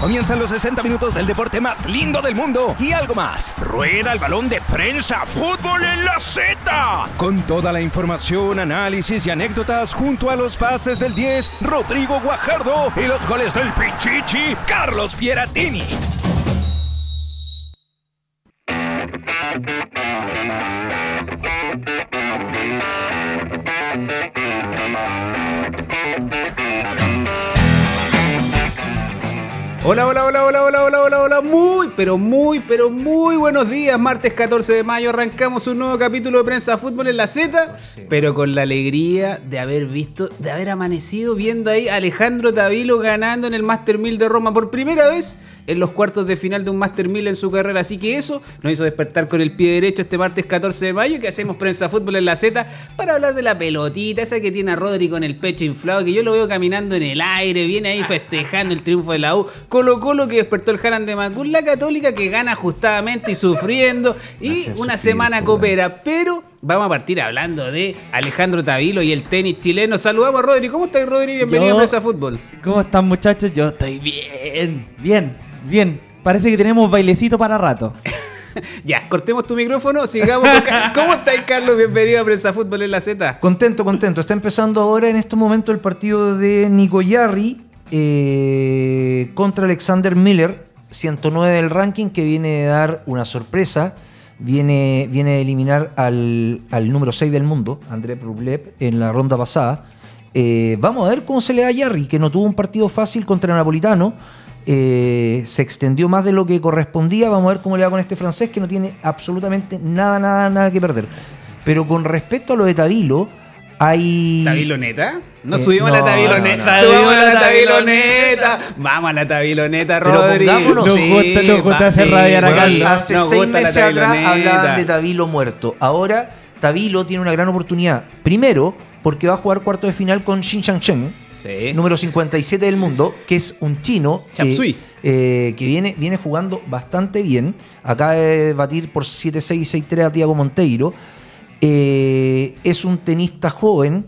Comienzan los 60 minutos del deporte más lindo del mundo y algo más. Rueda el balón de prensa, fútbol en la Z. Con toda la información, análisis y anécdotas junto a los pases del 10, Rodrigo Guajardo y los goles del Pichichi, Carlos Pieratini. Hola, hola, hola, hola, hola, hola, hola, hola, muy, pero muy, pero muy buenos días. Martes 14 de mayo arrancamos un nuevo capítulo de Prensa Fútbol en la Z, pero con la alegría de haber visto, de haber amanecido viendo ahí a Alejandro Tavilo ganando en el Master 1000 de Roma por primera vez en los cuartos de final de un Master 1000 en su carrera. Así que eso nos hizo despertar con el pie derecho este martes 14 de mayo que hacemos Prensa Fútbol en la Z para hablar de la pelotita, esa que tiene a Rodri con el pecho inflado, que yo lo veo caminando en el aire, viene ahí festejando el triunfo de la U Colo Colo que despertó el Haran de Macul, la Católica que gana justamente y sufriendo y una semana ¿eh? coopera, pero vamos a partir hablando de Alejandro Tavilo y el tenis chileno. Saludamos a Rodri. ¿Cómo estás, Rodri? Bienvenido a Presa Fútbol. ¿Cómo están, muchachos? Yo estoy bien, bien, bien. Parece que tenemos bailecito para rato. ya, cortemos tu micrófono, sigamos. acá. ¿Cómo estás, Carlos? Bienvenido a Prensa Fútbol en la Z. Contento, contento. Está empezando ahora en este momento el partido de Nicoyarri eh, contra Alexander Miller, 109 del ranking, que viene de dar una sorpresa. Viene, viene de eliminar al, número 6 del mundo, André Rublev, en la ronda pasada. Eh, vamos a ver cómo se le da a Jarry, que no tuvo un partido fácil contra el Napolitano. Eh, se extendió más de lo que correspondía. Vamos a ver cómo le va con este francés, que no tiene absolutamente nada, nada, nada que perder. Pero con respecto a lo de Tabilo, hay... ¿Tabiloneta? No eh, subimos a la tabiloneta. subimos a la tabiloneta. Vamos a la tabiloneta, Rodri. Pero nos Hace seis meses atrás hablaban de Tabilo muerto. Ahora Tabilo tiene una gran oportunidad. Primero, porque va a jugar cuarto de final con Xin Chang Cheng, número 57 del mundo, que es un chino que, eh, que, viene, viene jugando bastante bien. Acaba de batir por 7-6 y 6-3 a Tiago Monteiro. Eh, es un tenista joven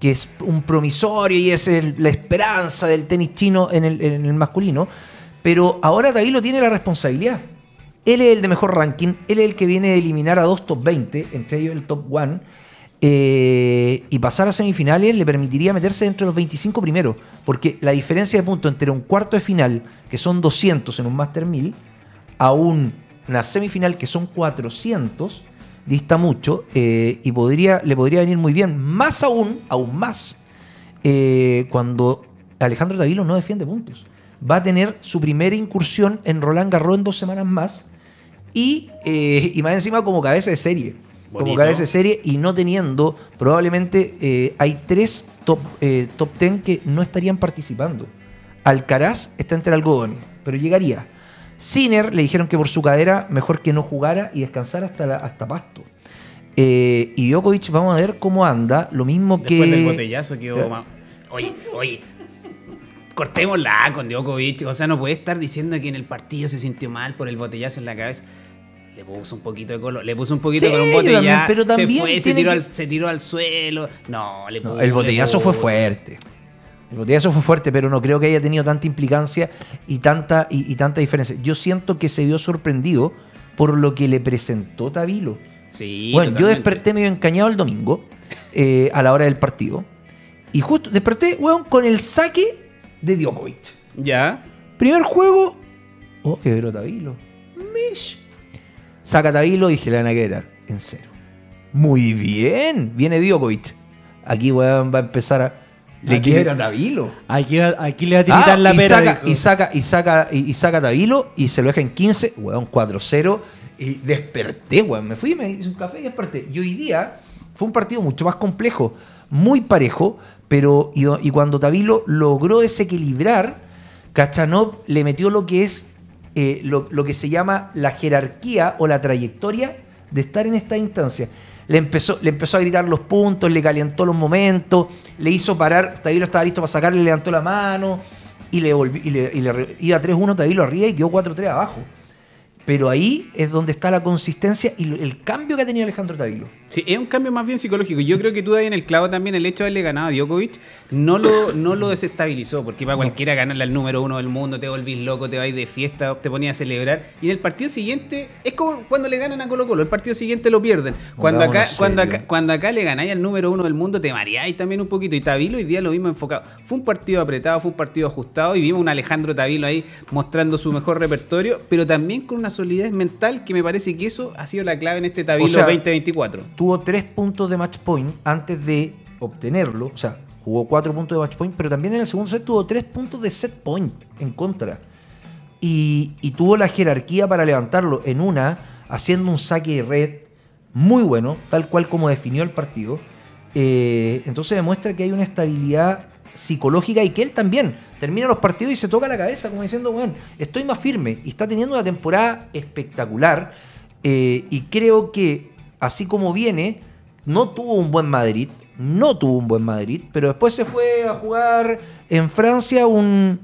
que es un promisorio y es la esperanza del tenis chino en el, masculino. Pero ahora lo tiene la responsabilidad. Él es el de mejor ranking, él es el que viene a eliminar a dos top 20, entre ellos el top 1. Eh, y pasar a semifinales le permitiría meterse entre los 25 primeros, porque la diferencia de puntos entre un cuarto de final, que son 200 en un Master 1000, a una semifinal que son 400, Lista mucho eh, y podría, le podría venir muy bien, más aún, aún más, eh, cuando Alejandro Tavilo no defiende puntos. Va a tener su primera incursión en Roland Garros en dos semanas más y, eh, y más encima como cabeza de serie. Como cabeza de serie y no teniendo, probablemente eh, hay tres top, top ten que no estarían participando. Alcaraz está entre algodones, pero llegaría. Sinner le dijeron que por su cadera mejor que no jugara y descansara hasta, la, hasta pasto. Eh, y Djokovic, vamos a ver cómo anda. Lo mismo que. Después del botellazo que eh. Oye, oye. Cortémosla con Djokovic. O sea, no puede estar diciendo que en el partido se sintió mal por el botellazo en la cabeza le puso un poquito de color, le puso un poquito un botellazo, pero también se tiró, al, suelo. No, le el botellazo fue fuerte. El botellazo fue fuerte, pero no creo que haya tenido tanta implicancia y tanta, y, tanta diferencia. Yo siento que se vio sorprendido por lo que le presentó Tavilo. bueno, yo desperté medio encañado el domingo eh, a la hora del partido. Y justo desperté, weón, con el saque de Djokovic. Ya. Primer juego. Oh, que duro Tavilo. Mish. Saca Tavilo, dije, la van en cero. Muy bien. Viene Djokovic. Aquí, weón, va a empezar a. Le aquí, era Tavilo. Aquí, aquí, le va a tirar ah, la y Saca, y saca, y saca, y, Tavilo y se lo deja en 15, weón, 4-0. Y desperté, weón. Me fui, me hice un café y desperté. Y hoy día fue un partido mucho más complejo, muy parejo, pero. Y, cuando Tabilo logró desequilibrar, Cachanov le metió lo que es. Eh, lo, lo que se llama la jerarquía o la trayectoria de estar en esta instancia le empezó, le empezó a gritar los puntos, le calentó los momentos, le hizo parar, Tavilo estaba listo para sacarle, le levantó la mano y le, y le, y le iba 3-1 Tavilo arriba y quedó 4-3 abajo. Pero ahí es donde está la consistencia y el cambio que ha tenido Alejandro Tavilo. Sí, es un cambio más bien psicológico. Yo creo que tú ahí en el clavo también el hecho de haberle ganado a Djokovic no lo, no lo desestabilizó, porque para cualquiera ganarle al número uno del mundo, te volvís loco, te vais de fiesta, te ponías a celebrar. Y en el partido siguiente, es como cuando le ganan a Colo Colo, el partido siguiente lo pierden. Cuando acá, cuando cuando acá le ganáis al número uno del mundo, te mareáis también un poquito. Y Tabilo hoy día lo vimos enfocado. Fue un partido apretado, fue un partido ajustado, y vimos un Alejandro Tabilo ahí mostrando su mejor repertorio, pero también con una solidez mental que me parece que eso ha sido la clave en este Tavilo 2024 tuvo tres puntos de match point antes de obtenerlo. O sea, jugó cuatro puntos de match point, pero también en el segundo set tuvo tres puntos de set point en contra. Y, tuvo la jerarquía para levantarlo en una, haciendo un saque de red muy bueno, tal cual como definió el partido. Eh, entonces demuestra que hay una estabilidad psicológica y que él también termina los partidos y se toca la cabeza como diciendo, bueno, estoy más firme y está teniendo una temporada espectacular eh, y creo que así como viene, no tuvo un buen Madrid, no tuvo un buen Madrid, pero después se fue a jugar en Francia un,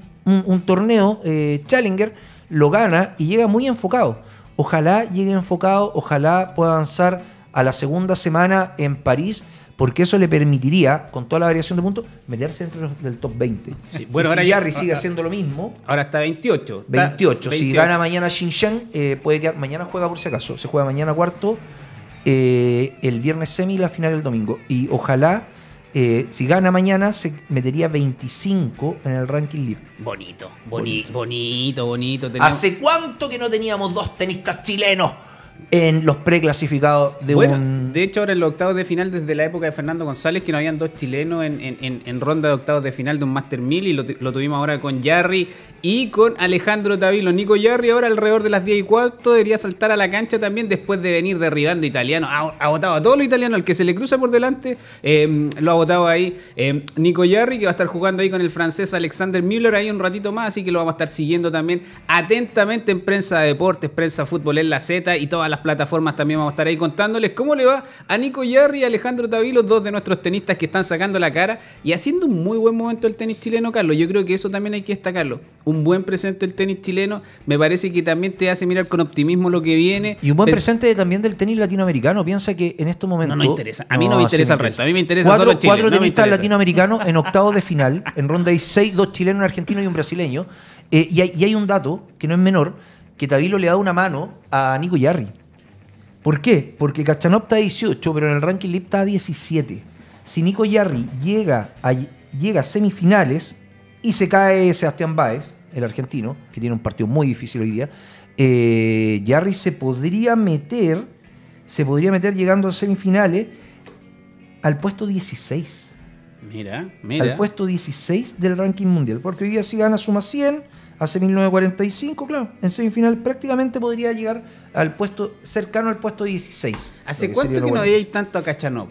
torneo, eh, Challenger, lo gana y llega muy enfocado. Ojalá llegue enfocado, ojalá pueda avanzar a la segunda semana en París porque eso le permitiría, con toda la variación de puntos, meterse dentro del top 20. Sí. Bueno, y ahora sigue haciendo lo mismo. Ahora está 28. 28. Si gana mañana Xinjiang, eh, puede quedar. Mañana juega por si acaso. Se juega mañana cuarto. Eh, el viernes semi y la final el domingo. Y ojalá, eh, si gana mañana, se metería 25 en el ranking libre. Bonito, bonito, bonito. bonito ¿Hace cuánto que no teníamos dos tenistas chilenos? en los preclasificados de bueno, un... De hecho, ahora en los octavos de final, desde la época de Fernando González, que no habían dos chilenos en, ronda de octavos de final de un Master 1000, y lo, tuvimos ahora con Jarry y con Alejandro Tavilo. Nico Jarry ahora alrededor de las 10 y cuarto debería saltar a la cancha también después de venir derribando italiano Ha, agotado a todos los italianos, al que se le cruza por delante, em, lo ha agotado ahí em, Nico Yarri, que va a estar jugando ahí con el francés Alexander Müller ahí un ratito más, así que lo vamos a estar siguiendo también atentamente en prensa de deportes, prensa fútbol en la Z y todas a las plataformas también vamos a estar ahí contándoles cómo le va a Nico Yarri y Alejandro Tavilo, dos de nuestros tenistas que están sacando la cara y haciendo un muy buen momento el tenis chileno, Carlos. Yo creo que eso también hay que destacarlo. Un buen presente del tenis chileno me parece que también te hace mirar con optimismo lo que viene. Y un buen presente también del tenis latinoamericano. Piensa que en estos momentos. No, no interesa. A mí no, me interesa el resto. A mí me interesa cuatro, solo Chile. Cuatro tenistas latinoamericanos en octavos de final. En ronda hay seis, dos chilenos, un argentino y un brasileño. Eh, y, y hay un dato que no es menor que Tavilo le da una mano a Nico Yarri. ¿Por qué? Porque Cachanov está 18, pero en el ranking le está 17. Si Nico Yarri llega a, llega a semifinales y se cae Sebastián Báez, el argentino, que tiene un partido muy difícil hoy día, eh, se podría meter, se podría meter llegando a semifinales al puesto 16. Mira, mira. Al puesto 16 del ranking mundial. Porque hoy día si gana suma 100, hace 1945, claro, en semifinal prácticamente podría llegar al puesto cercano al puesto 16. ¿Hace cuánto que no veíais tanto a Kachanov?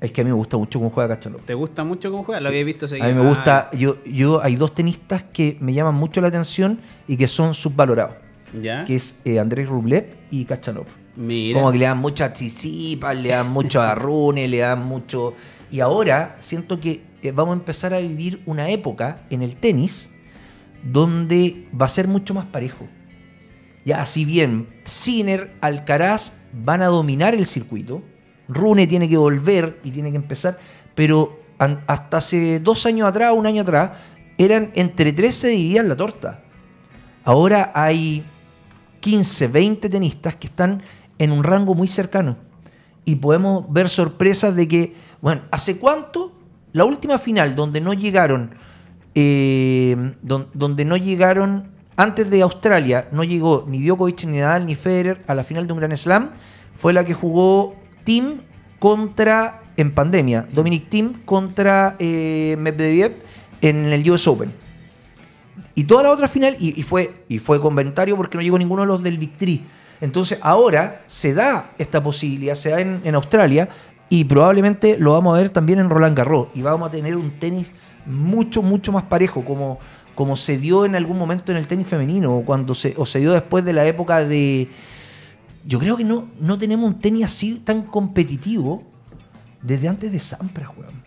Es que a mí me gusta mucho cómo juega Kachanov. ¿Te gusta mucho cómo juega? Lo había visto A mí me gusta, yo, yo hay dos tenistas que me llaman mucho la atención y que son subvalorados. ¿Ya? Que es eh, Andrés Rublev y Kachanov. Mira. Como que le dan muchas chisipa, le dan mucho a le dan mucho... Y ahora siento que eh, vamos a empezar a vivir una época en el tenis donde va a ser mucho más parejo. Ya, así bien Sinner, Alcaraz van a dominar el circuito, Rune tiene que volver y tiene que empezar, pero hasta hace dos años atrás, un año atrás, eran entre 13 y dividían la torta. Ahora hay 15, 20 tenistas que están en un rango muy cercano. Y podemos ver sorpresas de que, bueno, ¿hace cuánto? La última final donde no llegaron eh, donde no llegaron, antes de Australia, no llegó ni Djokovic, ni Nadal, ni Federer a la final de un Grand Slam, fue la que jugó Team contra, en pandemia, Dominic Team contra eh, Medvedev en el US Open. Y toda la otra final, y, fue, y fue porque no llegó ninguno de los del Victory. Entonces ahora se da esta posibilidad, se da en, en Australia, y probablemente lo vamos a ver también en Roland Garros. Y vamos a tener un tenis mucho, mucho más parejo, como, como se dio en algún momento en el tenis femenino, o, cuando se, o se dio después de la época de... Yo creo que no, no tenemos un tenis así tan competitivo desde antes de Sampras, weón.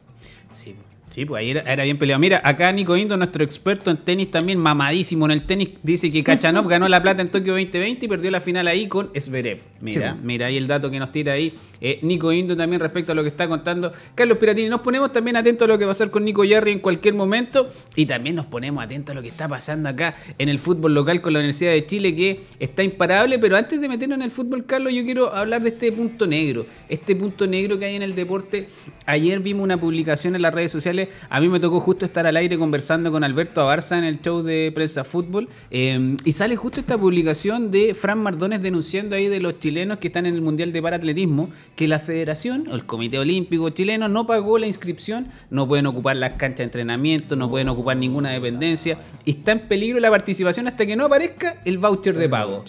Sí, Sí, pues ahí era, bien peleado. Mira, acá Nico Indo, nuestro experto en tenis también, mamadísimo en el tenis, dice que Kachanov ganó la plata en Tokio 2020 y perdió la final ahí con Sverev. Mira, pues. mira ahí el dato que nos tira ahí eh, Nico Indo también respecto a lo que está contando Carlos Piratini. Nos ponemos también atentos a lo que va a pasar con Nico Yarri en cualquier momento y también nos ponemos atentos a lo que está pasando acá en el fútbol local con la Universidad de Chile que está imparable. Pero antes de meternos en el fútbol, Carlos, yo quiero hablar de este punto negro. Este punto negro que hay en el deporte. Ayer vimos una publicación en las redes sociales a mí me tocó justo estar al aire conversando con Alberto Abarza en el show de Prensa Fútbol. Eh, y sale justo esta publicación de Fran Mardones denunciando ahí de los chilenos que están en el Mundial de Paratletismo que la Federación, o el Comité Olímpico Chileno, no pagó la inscripción, no pueden ocupar las canchas de entrenamiento, no pueden ocupar ninguna dependencia. Está en peligro la participación hasta que no aparezca el voucher de pago.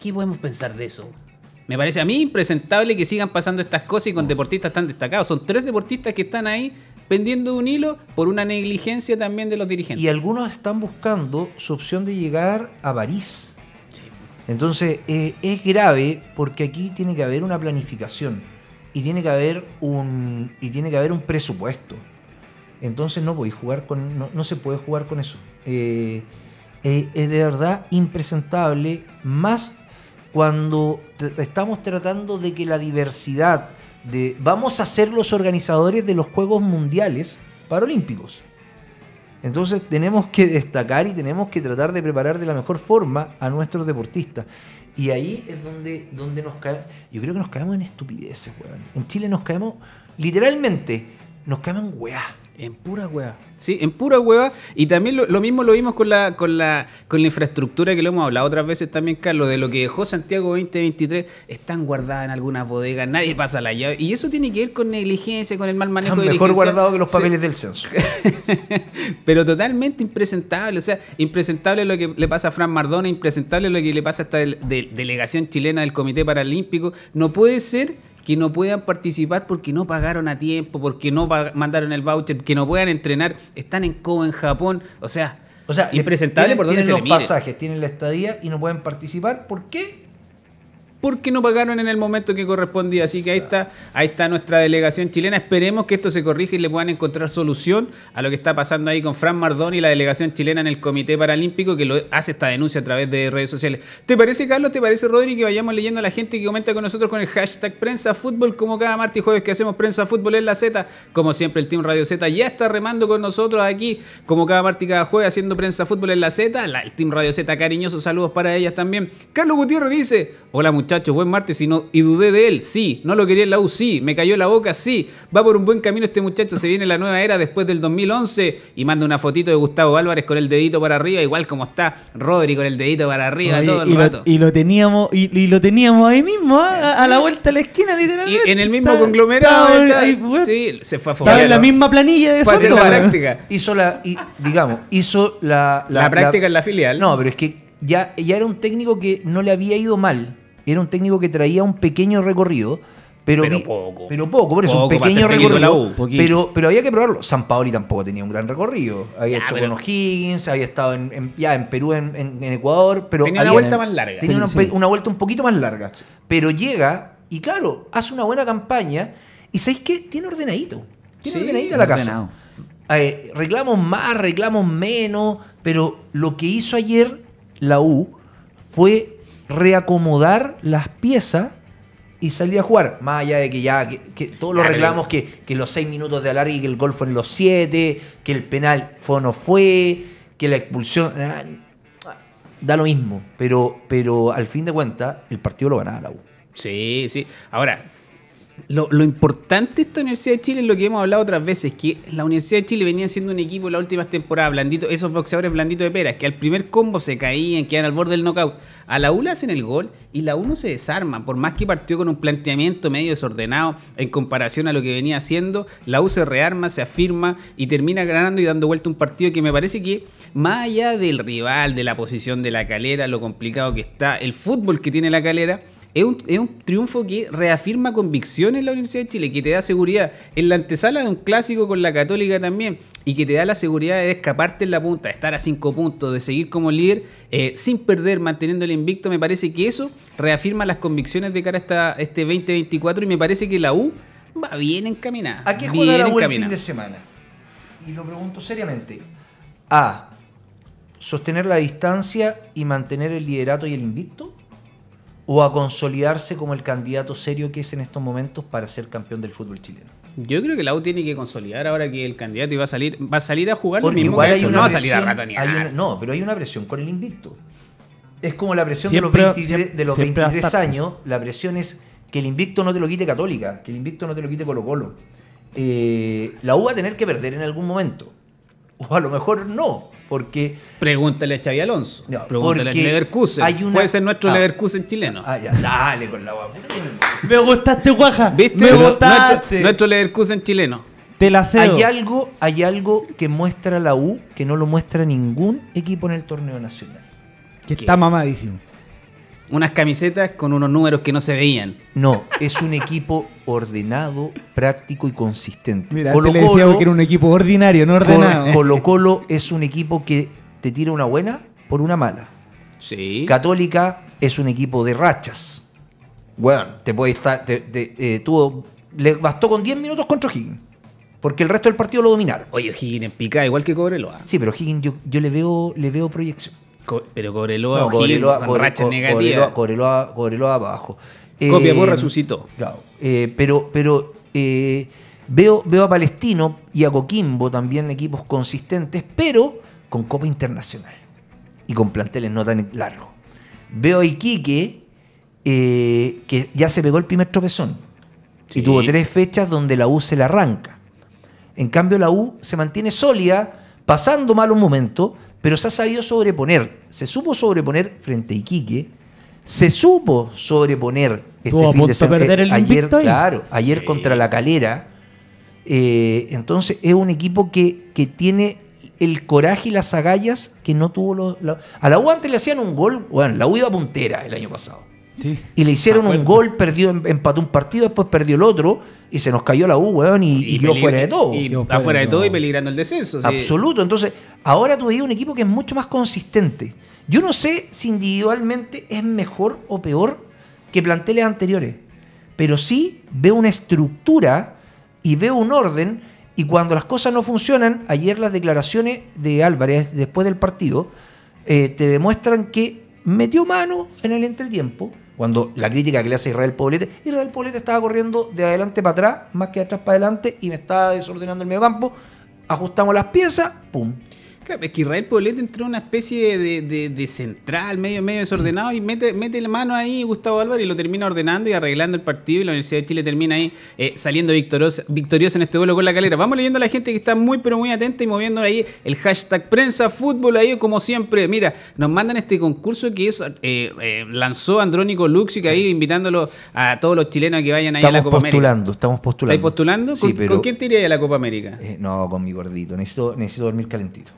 qué podemos pensar de eso? Me parece a mí impresentable que sigan pasando estas cosas y con mm. deportistas tan destacados. Son tres deportistas que están ahí pendiendo un hilo por una negligencia también de los dirigentes. Y algunos están buscando su opción de llegar a París. Entonces eh, es grave porque aquí tiene que haber una planificación y tiene que haber un y tiene que haber un presupuesto. Entonces no jugar con no, se puede jugar con eso. Eh, eh, es de verdad impresentable más cuando estamos tratando de que la diversidad de vamos a ser los organizadores de los Juegos Mundiales Paralímpicos. Entonces tenemos que destacar y tenemos que tratar de preparar de la mejor forma a nuestros deportistas. Y ahí es donde, donde nos caemos. Yo creo que nos caemos en estupideces, weón. En Chile nos caemos, literalmente, nos caemos en weá. En pura hueva. Sí, en pura hueva. Y también lo, mismo lo vimos con la, con, la, con la infraestructura que lo hemos hablado otras veces también, Carlos, de lo que dejó Santiago 2023. Están guardadas en algunas bodegas, nadie pasa la llave. Y eso tiene que ver con negligencia, con el mal manejo Están de mejor guardado que los papeles del censo. Pero totalmente impresentable. O sea, impresentable lo que le pasa a Fran Mardona, impresentable lo que le pasa a esta delegación chilena del Comité Paralímpico. No puede ser que no puedan participar porque no pagaron a tiempo, porque no mandaron el voucher, que no puedan entrenar, están en Kobe, en Japón, o sea, o sea impresentable tienen, los pasajes, tienen la estadía y no pueden participar, ¿por qué? porque no pagaron en el momento que correspondía. Así que ahí está, ahí está nuestra delegación chilena. Esperemos que esto se corrija y le puedan encontrar solución a lo que está pasando ahí con Fran Mardón y la delegación chilena en el Comité Paralímpico que lo hace esta denuncia a través de redes sociales. ¿Te parece, Carlos? ¿Te parece, Rodri, que vayamos leyendo a la gente que comenta con nosotros con el hashtag Prensa Fútbol, como cada martes y jueves que hacemos Prensa Fútbol en la Z? Como siempre, el Team Radio Z ya está remando con nosotros aquí, como cada martes y cada jueves, haciendo Prensa Fútbol en la Z. el Team Radio Z, cariñosos saludos para ellas también. Carlos Gutiérrez dice: Hola, muchachos muchachos, buen martes. Y, y dudé de él, sí. No lo quería en la U, sí. Me cayó la boca, sí. Va por un buen camino este muchacho. Se viene la nueva era después del 2011. Y manda una fotito de Gustavo Álvarez con el dedito para arriba, igual como está Rodri con el dedito para arriba todo el y rato. Lo, y lo teníamos, y, lo teníamos ahí mismo, ¿ah? a, la vuelta de la esquina, literalmente. en el mismo conglomerado. Pues. sí, se fue a Estaba en la misma planilla de fue práctica. Hizo la, y, digamos, hizo la, práctica en la filial. No, pero es que ya, ya era un técnico que no le había ido mal. Era un técnico que traía un pequeño recorrido, pero, pero poco. Pero poco, por eso, un pequeño recorrido. Uh, pero, había que probarlo. San Paoli tampoco tenía un gran recorrido. Había hecho con O'Higgins, había estado en, ya en Perú, en, Ecuador. Pero tenía una vuelta más larga. Tenía una, vuelta un poquito más larga. Pero llega y, claro, hace una buena campaña. Y ¿sabéis qué? Tiene ordenadito. Tiene ordenadito la casa. Eh, reclamos más, reclamos menos. Pero lo que hizo ayer la U fue reacomodar las piezas y salir a jugar. Más allá de que ya que, todos los reclamos, que, los seis minutos de alargue, que el gol fue en los siete, que el penal fue o no fue, que la expulsión. Eh, da lo mismo. Pero, pero al fin de cuentas, el partido lo ganaba la U. Sí, sí. Ahora, lo, importante de esta Universidad de Chile es lo que hemos hablado otras veces, que la Universidad de Chile venía siendo un equipo en las últimas temporadas, blandito, esos boxeadores blanditos de peras, que al primer combo se caían, quedan al borde del knockout. A la U le hacen el gol y la U no se desarma, por más que partió con un planteamiento medio desordenado en comparación a lo que venía haciendo, la U se rearma, se afirma y termina ganando y dando vuelta un partido que me parece que, más allá del rival, de la posición de la calera, lo complicado que está, el fútbol que tiene la calera, es un, triunfo que reafirma convicciones en la Universidad de Chile, que te da seguridad. En la antesala de un clásico con la Católica también, y que te da la seguridad de escaparte en la punta, de estar a cinco puntos, de seguir como líder eh, sin perder, manteniendo el invicto. Me parece que eso reafirma las convicciones de cara a este 2024 y me parece que la U va bien encaminada. ¿A qué juega la U el fin de semana? Y lo pregunto seriamente. A. Sostener la distancia y mantener el liderato y el invicto o a consolidarse como el candidato serio que es en estos momentos para ser campeón del fútbol chileno? Yo creo que la U tiene que consolidar ahora que el candidato va a salir, va a salir a jugar Porque mismo igual hay una no va a salir a no, pero hay una presión con el invicto. Es como la presión de los 23, años, la presión es que el invicto no te lo quite Católica, que el invicto no te lo quite Colo Colo. Eh, la U va a tener que perder en algún momento. O a lo mejor no. Porque. Pregúntale a Xavi Alonso. pregúntale a Leverkusen. Puede ser nuestro ah. Leverkusen chileno. Ah, dale con la guapa. Me gustaste, guaja. ¿Viste? Me gustaste. Nuestro, Leverkusen chileno. Te la cedo. Hay algo, hay algo que muestra la U que no lo muestra ningún equipo en el torneo nacional. Que ¿Qué? está mamadísimo unas camisetas con unos números que no se veían. No, es un equipo ordenado, práctico y consistente. Mira, te le decía que era un equipo ordinario, no ordenado. Colo Colo es un equipo que te tira una buena por una mala. Sí. Católica es un equipo de rachas. Bueno, te puede estar. Eh, tuvo, le bastó con 10 minutos contra Higgin. Porque el resto del partido lo dominaron. Oye, Higgins pica igual que Cobreloa. Sí, pero Higgin, yo, le, veo, le veo proyección pero Cobreloa, abajo. Copia Copiapó eh, resucitó. Eh, pero eh, veo, a Palestino y a Coquimbo también equipos consistentes, pero con Copa Internacional y con planteles no tan largos. Veo a Iquique que ya se pegó el primer tropezón y tuvo tres fechas donde la U se la arranca. En cambio, la U se mantiene sólida, pasando mal malos momentos, pero se ha sabido sobreponer. Se supo sobreponer frente a Iquique, se supo sobreponer este fin de semana. Eh, ayer, claro, ayer contra la calera. Eh, entonces es un equipo que, que, tiene el coraje y las agallas que no tuvo los. a la U antes le hacían un gol, bueno, la U iba puntera el año pasado. Y le hicieron un gol, perdió, em, empató un partido, después perdió el otro y se nos cayó la U, weón, y, y, fuera de todo. Y está fuera de todo y peligrando el descenso. Absoluto. Entonces, ahora tú un equipo que es mucho más consistente. Yo no sé si individualmente es mejor o peor que planteles anteriores, pero sí veo una estructura y veo un orden. Y cuando las cosas no funcionan, ayer las declaraciones de Álvarez después del partido eh, te demuestran que metió mano en el entretiempo, cuando la crítica que le hace Israel Poblete, Israel Poblete estaba corriendo de adelante para atrás, más que de atrás para adelante, y me estaba desordenando el medio campo. Ajustamos las piezas, ¡pum! Es que Israel Poblete entró en una especie de, central, medio, medio desordenado, y mete, mete la mano ahí Gustavo Álvarez y lo termina ordenando y arreglando el partido. Y la Universidad de Chile termina ahí eh, saliendo victorioso, victorioso en este vuelo con la calera. Vamos leyendo a la gente que está muy, pero muy atenta y moviendo ahí el hashtag prensa fútbol. Ahí, como siempre, mira, nos mandan este concurso que es, eh, eh, lanzó Andrónico Luxic ahí, invitándolo a todos los chilenos que vayan ahí a la Copa América. Estamos postulando, estamos postulando. ¿Con, sí, ¿Con, quién te iría a la Copa América? no, con mi gordito. Necesito, necesito dormir calentito.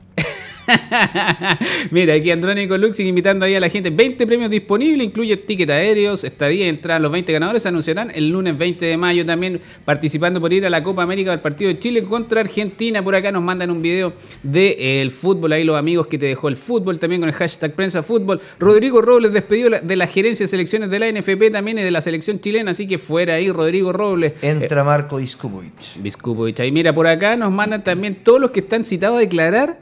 Mira, aquí Andrónico Lux invitando ahí a la gente. 20 premios disponibles, incluye ticket aéreos, estadía, entran Los 20 ganadores anunciarán el lunes 20 de mayo también participando por ir a la Copa América del partido de Chile contra Argentina. Por acá nos mandan un video del de, fútbol. Ahí los amigos que te dejó el fútbol también con el hashtag prensa fútbol. Rodrigo Robles despedido de la gerencia de selecciones de la NFP también y de la selección chilena. Así que fuera ahí Rodrigo Robles. Entra Marco Iskubovic. Iskubovic. Ahí mira, por acá nos mandan también todos los que están citados a declarar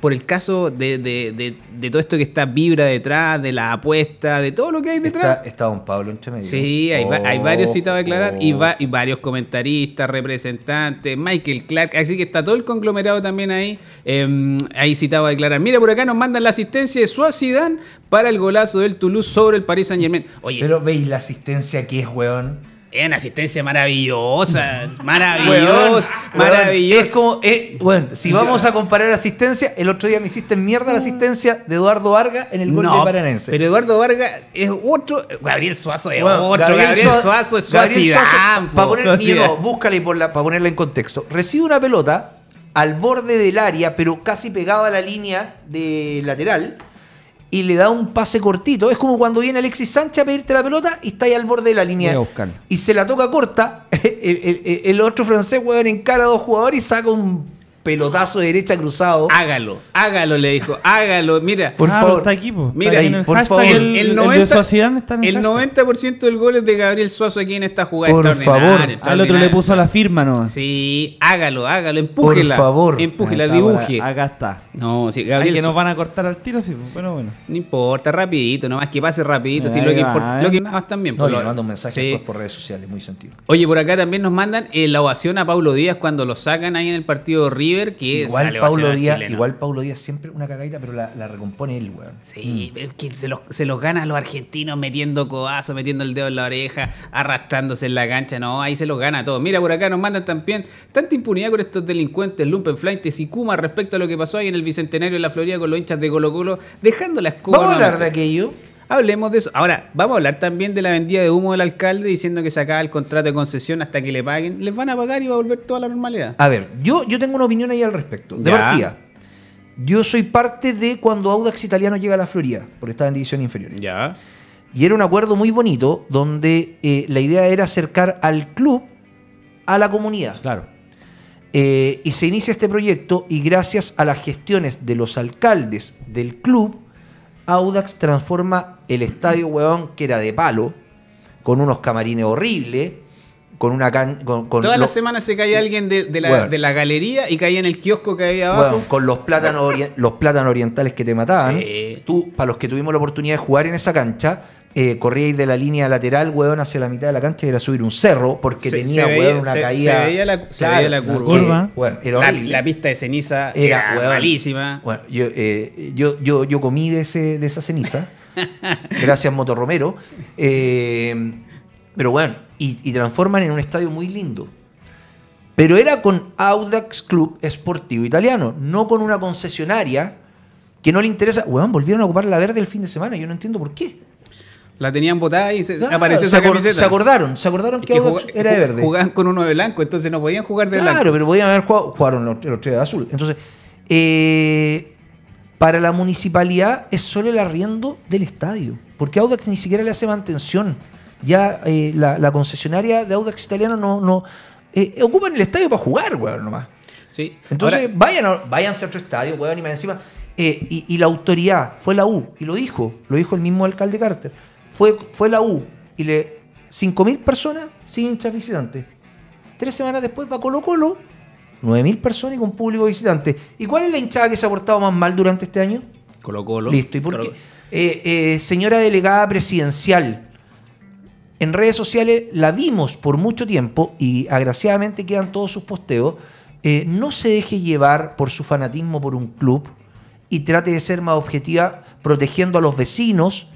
por el caso de, todo esto que está vibra detrás, de la apuesta, de todo lo que hay detrás. Está, Don Pablo entre Sí, hay, varios citados a declarar y, oh. va, varios comentaristas, representantes, Michael Clark, así que está todo el conglomerado también ahí, em, ahí citado a declarar. Mira, por acá nos mandan la asistencia de Suazidán para el golazo del Toulouse sobre el Paris Saint Germain. Oye, pero veis la asistencia que es, weón. Es una asistencia maravillosa, maravillosa, maravillosa. Es como, bueno, eh, si vamos a comparar asistencia, el otro día me hiciste mierda la mm. asistencia de Eduardo Varga en el gol de Paranense. Pero Eduardo Varga es otro, Gabriel Suazo es otro, Gabriel, Suazo, es Gabriel Suazo, para poner, para ponerla en contexto. Recibe una pelota al borde del área, pero casi pegado a la línea de lateral y le da un pase cortito. Es como cuando viene Alexis Sánchez a pedirte la pelota y está ahí al borde de la línea. Y se la toca corta. El, otro francés, en cara a dos jugadores y saca un pelotazo de derecha cruzado. Hágalo, hágalo, le dijo, hágalo. Mira, por ah, favor, está aquí, mira, ahí, por favor. El, 90, el, 90 de goles de Gabriel Suazo aquí en esta jugada. Por favor, al otro le puso la firma, ¿no? Sí, hágalo, hágalo, empújela. Por favor, empújela, la dibuje. Acá está. No, sí, Gabriel. que nos van a cortar al tiro, sí, bueno, bueno. No importa, rapidito, nomás que pase rapidito. Sí, lo, que va, ¿eh? lo que más también. No, le mando un mensaje por redes sociales, muy sentido. Oye, por acá también nos mandan eh, la ovación a Pablo Díaz cuando lo sacan ahí en el partido Río que igual Paulo Díaz Igual Paulo Díaz siempre una cagadita, pero la, recompone él, weón. Sí, se los, se los gana a los argentinos metiendo codazo, metiendo el dedo en la oreja, arrastrándose en la cancha. No, ahí se los gana a todos. Mira, por acá nos mandan también tanta impunidad con estos delincuentes, Lumpen, y respecto a lo que pasó ahí en el Bicentenario de la Florida con los hinchas de Colo Colo, dejando la escoba ¿Vamos a hablar de aquello? Hablemos de eso. Ahora, vamos a hablar también de la vendida de humo del alcalde diciendo que sacaba el contrato de concesión hasta que le paguen. Les van a pagar y va a volver toda la normalidad. A ver, yo, yo tengo una opinión ahí al respecto. De partida. Yo soy parte de cuando Audax Italiano llega a la Florida, porque estaba en división inferior. Ya. Y era un acuerdo muy bonito donde eh, la idea era acercar al club a la comunidad. Claro. Eh, y se inicia este proyecto y gracias a las gestiones de los alcaldes del club Audax transforma el estadio, weón, que era de palo, con unos camarines horribles, con una con, Todas las semanas se caía alguien de, la, galería y caía en el kiosco que había abajo. con los plátanos, los plátanos orientales que te mataban. Tú, para los que tuvimos la oportunidad de jugar en esa cancha, eh, corríais de la línea lateral, weón, hacia la mitad de la cancha y era subir un cerro porque tenía, una caída. Se veía la, curva. la, pista de ceniza era, malísima. Bueno, eh, yo, yo, yo, comí de, ese, de esa ceniza, gracias Motor Romero. Eh, pero bueno, y, transforman en un estadio muy lindo. Pero era con Audax Club Esportivo Italiano, no con una concesionaria que no le interesa. Weón, volvieron a ocupar la verde el fin de semana, yo no entiendo por qué. La tenían botada y se ah, apareció esa se Se acordaron, se acordaron que, Audax era de verde. Jugaban con uno de blanco, entonces no podían jugar de blanco. Claro, pero podían haber jugado, jugaron los, tres de azul. Entonces, eh, para la municipalidad es solo el arriendo del estadio, porque Audax ni siquiera le hace mantención. Ya eh, la, la, concesionaria de Audax italiano no, no eh, ocupan el estadio para jugar, weón, nomás. Sí. Entonces, vayan, a, váyanse a otro estadio, weón, y más encima. Y, y la autoridad fue la U, y lo dijo, lo dijo el mismo alcalde Carter fue, la U y le 5.000 personas sin hinchas visitantes. Tres semanas después va Colo Colo, 9.000 personas y con público visitante. ¿Y cuál es la hinchada que se ha portado más mal durante este año? Colo Colo. Listo. ¿Y por qué? Eh, eh, señora delegada presidencial, en redes sociales la vimos por mucho tiempo y agraciadamente quedan todos sus posteos. Eh, no se deje llevar por su fanatismo por un club y trate de ser más objetiva protegiendo a los vecinos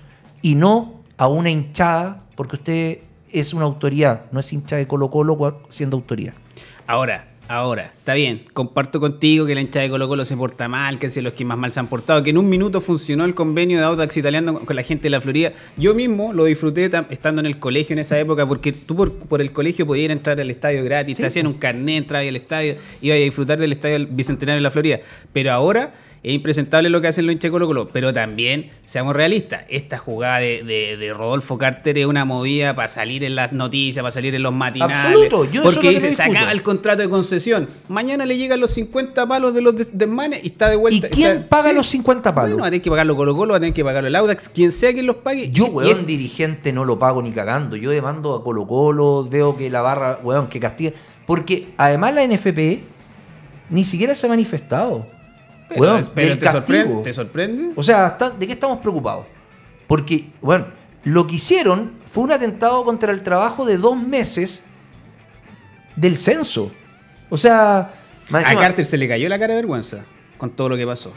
y no a una hinchada, porque usted es una autoridad, no es hincha de Colo Colo siendo autoridad. Ahora, ahora, está bien, comparto contigo que la hincha de Colo Colo se porta mal, que son los que más mal se han portado, que en un minuto funcionó el convenio de Audax italiano con la gente de la Florida. Yo mismo lo disfruté estando en el colegio en esa época, porque tú por, el colegio podías entrar al estadio gratis, te hacían un carnet, entrabas al estadio, ibas a disfrutar del estadio Bicentenario de la Florida. Pero ahora es impresentable lo que hacen los hinchas Colo Colo, pero también, seamos realistas, esta jugada de, Rodolfo Carter es una movida para salir en las noticias, para salir en los matinales. Absoluto, yo Porque dice, se el contrato de concesión, mañana le llegan los 50 palos de los desmanes y está de vuelta. ¿Y quién paga los 50 palos? Bueno, va a tener que pagarlo Colo Colo, va a tener que pagarlo el Audax, quien sea quien los pague. Yo, weón, dirigente no lo pago ni cagando, yo demando a Colo Colo, veo que la barra, weón, que castiga. Porque además la NFP ni siquiera se ha manifestado. Pero, bueno, te, sorprende, O sea, ¿de qué estamos preocupados? Porque, bueno, lo que hicieron fue un atentado contra el trabajo de dos meses del censo. O sea... A Carter se le cayó la cara de vergüenza con todo lo que pasó.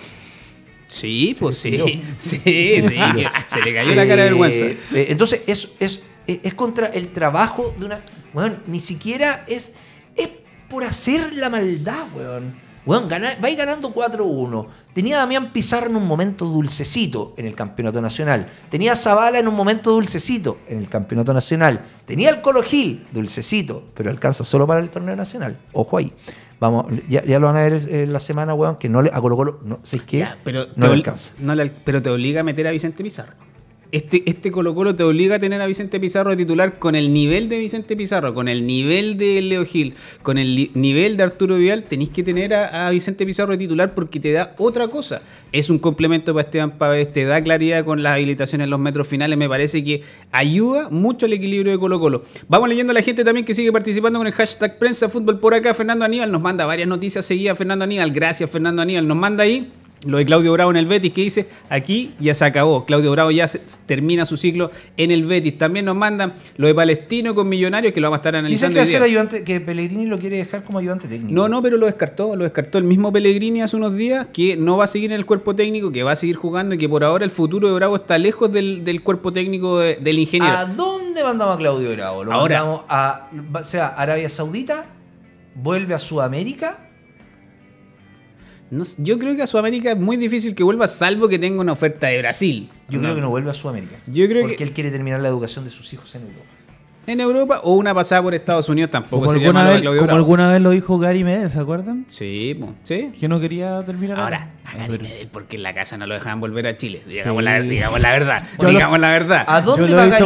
Sí, pues sí. Sí, sí. se le cayó la cara de vergüenza. Eh, entonces, es, es, es contra el trabajo de una. Bueno, ni siquiera es. Es por hacer la maldad, weón. Weón, vais ganando 4-1. Tenía Damián Pizarro en un momento dulcecito en el campeonato nacional. Tenía a en un momento dulcecito en el campeonato nacional. Tenía al Colo Gil, dulcecito, pero alcanza solo para el torneo nacional. Ojo ahí. Vamos, ya, lo van a ver en eh, la semana, weón, que no le, a no, pero no le alcanza. pero te obliga a meter a Vicente Pizarro este, este Colo Colo te obliga a tener a Vicente Pizarro de titular con el nivel de Vicente Pizarro, con el nivel de Leo Gil, con el nivel de Arturo Vidal, tenéis que tener a, Vicente Pizarro de titular porque te da otra cosa. Es un complemento para Esteban Pavés, te da claridad con las habilitaciones en los metros finales, me parece que ayuda mucho al equilibrio de Colo Colo. Vamos leyendo a la gente también que sigue participando con el hashtag prensa fútbol por acá. Fernando Aníbal nos manda varias noticias seguidas. Fernando Aníbal, gracias Fernando Aníbal, nos manda ahí lo de Claudio Bravo en el Betis, que dice, aquí ya se acabó, Claudio Bravo ya termina su ciclo en el Betis. También nos mandan lo de Palestino con Millonarios, que lo vamos a estar analizando. Dice que, hoy Ayudante, que Pellegrini lo quiere dejar como ayudante técnico. No, no, pero lo descartó, lo descartó el mismo Pellegrini hace unos días, que no va a seguir en el cuerpo técnico, que va a seguir jugando y que por ahora el futuro de Bravo está lejos del, cuerpo técnico del ingeniero. ¿A dónde mandamos a Claudio Bravo? ¿Lo mandamos a, o sea, Arabia Saudita? ¿Vuelve a Sudamérica? yo creo que a Sudamérica es muy difícil que vuelva, salvo que tenga una oferta de Brasil. Yo creo que no vuelve a Sudamérica. Yo creo porque él quiere terminar la educación de sus hijos en Europa. En Europa o una pasada por Estados Unidos tampoco. Como, alguna vez, alguna, vez, lo dijo Gary Medell ¿se acuerdan? Sí, Que no quería terminar. Ahora, a Gary porque en la casa no lo dejaban volver a Chile. Digamos, la, verdad. la verdad. ¿A dónde va Gary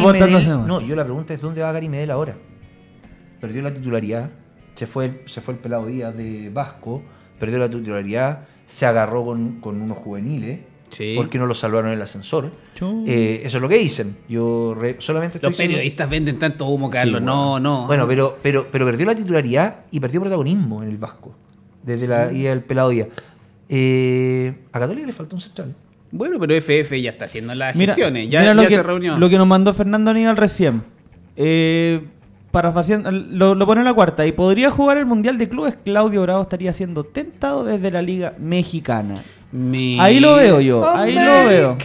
No, yo la pregunta es ¿dónde va Gary Medell ahora? Perdió la titularidad. Se fue, el, se fue el pelado Díaz de Vasco perdió la titularidad, se agarró con, unos juveniles. porque no lo salvaron en el ascensor. Eh, eso es lo que dicen. Yo solamente Los periodistas venden tanto humo, Carlos. No, no. Bueno, pero, pero, pero perdió la titularidad y perdió protagonismo en el Vasco. Desde la del pelado día. Eh, a Católica le falta un central. Bueno, pero FF ya está haciendo las gestiones. Ya, lo que, reunió. Lo que nos mandó Fernando Aníbal recién. Eh, lo, lo pone en la cuarta. Y podría jugar el Mundial de Clubes. Claudio Bravo estaría siendo tentado desde la Liga Mexicana. Ahí lo veo yo. Ahí lo veo.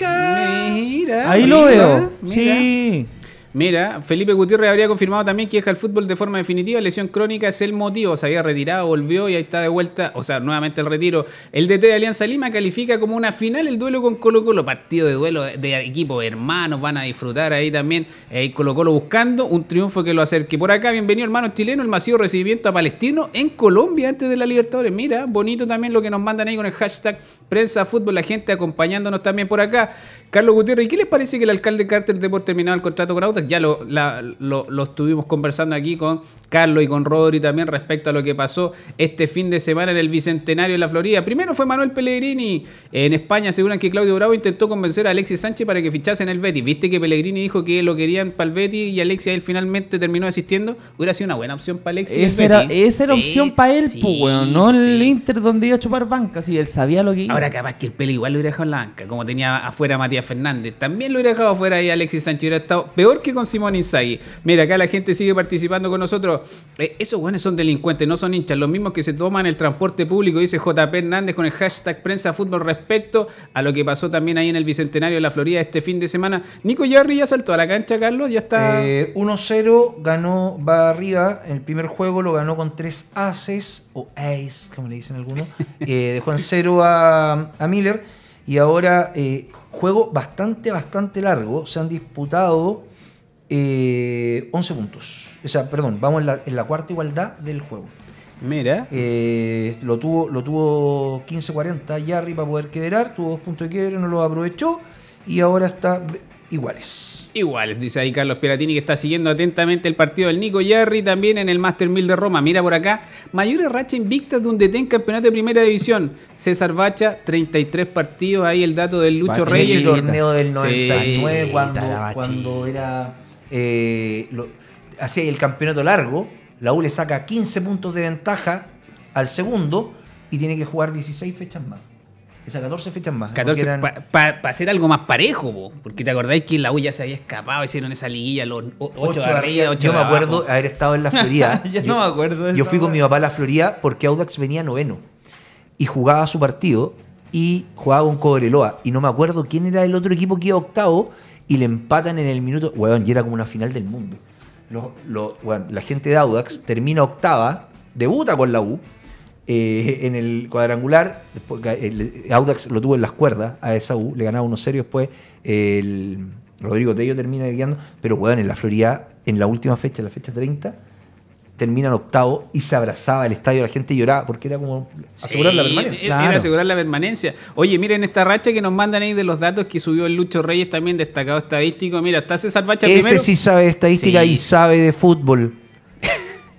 ahí lo veo. Sí. Mira, Felipe Gutiérrez habría confirmado también que deja el fútbol de forma definitiva. Lesión crónica es el motivo. Se había retirado, volvió y ahí está de vuelta. O sea, nuevamente el retiro. El DT de Alianza Lima califica como una final el duelo con Colo Colo. Partido de duelo de equipo hermanos. Van a disfrutar ahí también. y eh, Colo Colo buscando un triunfo que lo acerque. Por acá, bienvenido hermano chileno. El masivo recibimiento a Palestino en Colombia antes de la Libertadores. Mira, bonito también lo que nos mandan ahí con el hashtag Prensa Fútbol. La gente acompañándonos también por acá. Carlos Gutiérrez, ¿y qué les parece que el alcalde Carter Deport terminaba el contrato con Auto? ya lo, estuvimos conversando aquí con Carlos y con Rodri también respecto a lo que pasó este fin de semana en el Bicentenario en la Florida. Primero fue Manuel Pellegrini. En España aseguran que Claudio Bravo intentó convencer a Alexis Sánchez para que fichase en el Betis. Viste que Pellegrini dijo que lo querían para el Betis y Alexis él finalmente terminó asistiendo. Hubiera sido una buena opción para Alexis. Esa, era, esa era, opción para él, bueno, pues, no el Inter donde iba a chupar bancas y él sabía lo que iba. Ahora capaz que el Pele igual lo hubiera dejado en la banca, como tenía afuera Matías Fernández. También lo hubiera dejado afuera y Alexis Sánchez hubiera estado peor que con Simón Inzaghi. Mira, acá la gente sigue participando con nosotros. Eh, esos buenos son delincuentes, no son hinchas. Los mismos que se toman el transporte público, dice JP Hernández con el hashtag prensa fútbol respecto a lo que pasó también ahí en el Bicentenario de la Florida este fin de semana. Nico Yarri ya saltó a la cancha, Carlos, ya está. 1-0, eh, ganó, va arriba. El primer juego lo ganó con tres aces, o ace, como le dicen algunos. Eh, dejó en cero a, a Miller. Y ahora, juego bastante, bastante largo. Se han disputado eh, 11 puntos. O sea, perdón, vamos en la, cuarta igualdad del juego. Mira. Eh, lo tuvo, lo tuvo 15-40 va para poder quebrar, tuvo dos puntos de quiebre, no lo aprovechó y ahora está iguales. Iguales, dice ahí Carlos Piratini que está siguiendo atentamente el partido del Nico Yarry también en el Master 1000 de Roma. Mira por acá, mayores racha invicta de un DT en campeonato de primera división. César Bacha, 33 partidos, ahí el dato del Lucho Rey. Reyes. El torneo del 99 cuando era eh, hace el campeonato largo, la U le saca 15 puntos de ventaja al segundo y tiene que jugar 16 fechas más. Esas 14 fechas más. para hacer algo más parejo, porque te acordáis que la U ya se había escapado, hicieron esa liguilla, los 8 de Yo me acuerdo haber estado en la Florida. yo, acuerdo. yo fui con mi papá a la Florida porque Audax venía noveno y jugaba su partido y jugaba un Cobreloa. Y no me acuerdo quién era el otro equipo que iba octavo, y le empatan en el minuto. Weón, y era como una final del mundo. los la gente de Audax termina octava, debuta con la U. Eh, en el cuadrangular, después, eh, Audax lo tuvo en las cuerdas a esa U, le ganaba unos serios después el Rodrigo Tello termina guiando, pero weón, en la Florida, en la última fecha, la fecha 30, terminan octavo y se abrazaba el estadio, la gente lloraba porque era como asegurar la permanencia. asegurar la permanencia. Oye, miren esta racha que nos mandan ahí de los datos que subió el Lucho Reyes, también destacado estadístico. Mira, está César Bacha Ese sí sabe estadística y sabe de fútbol.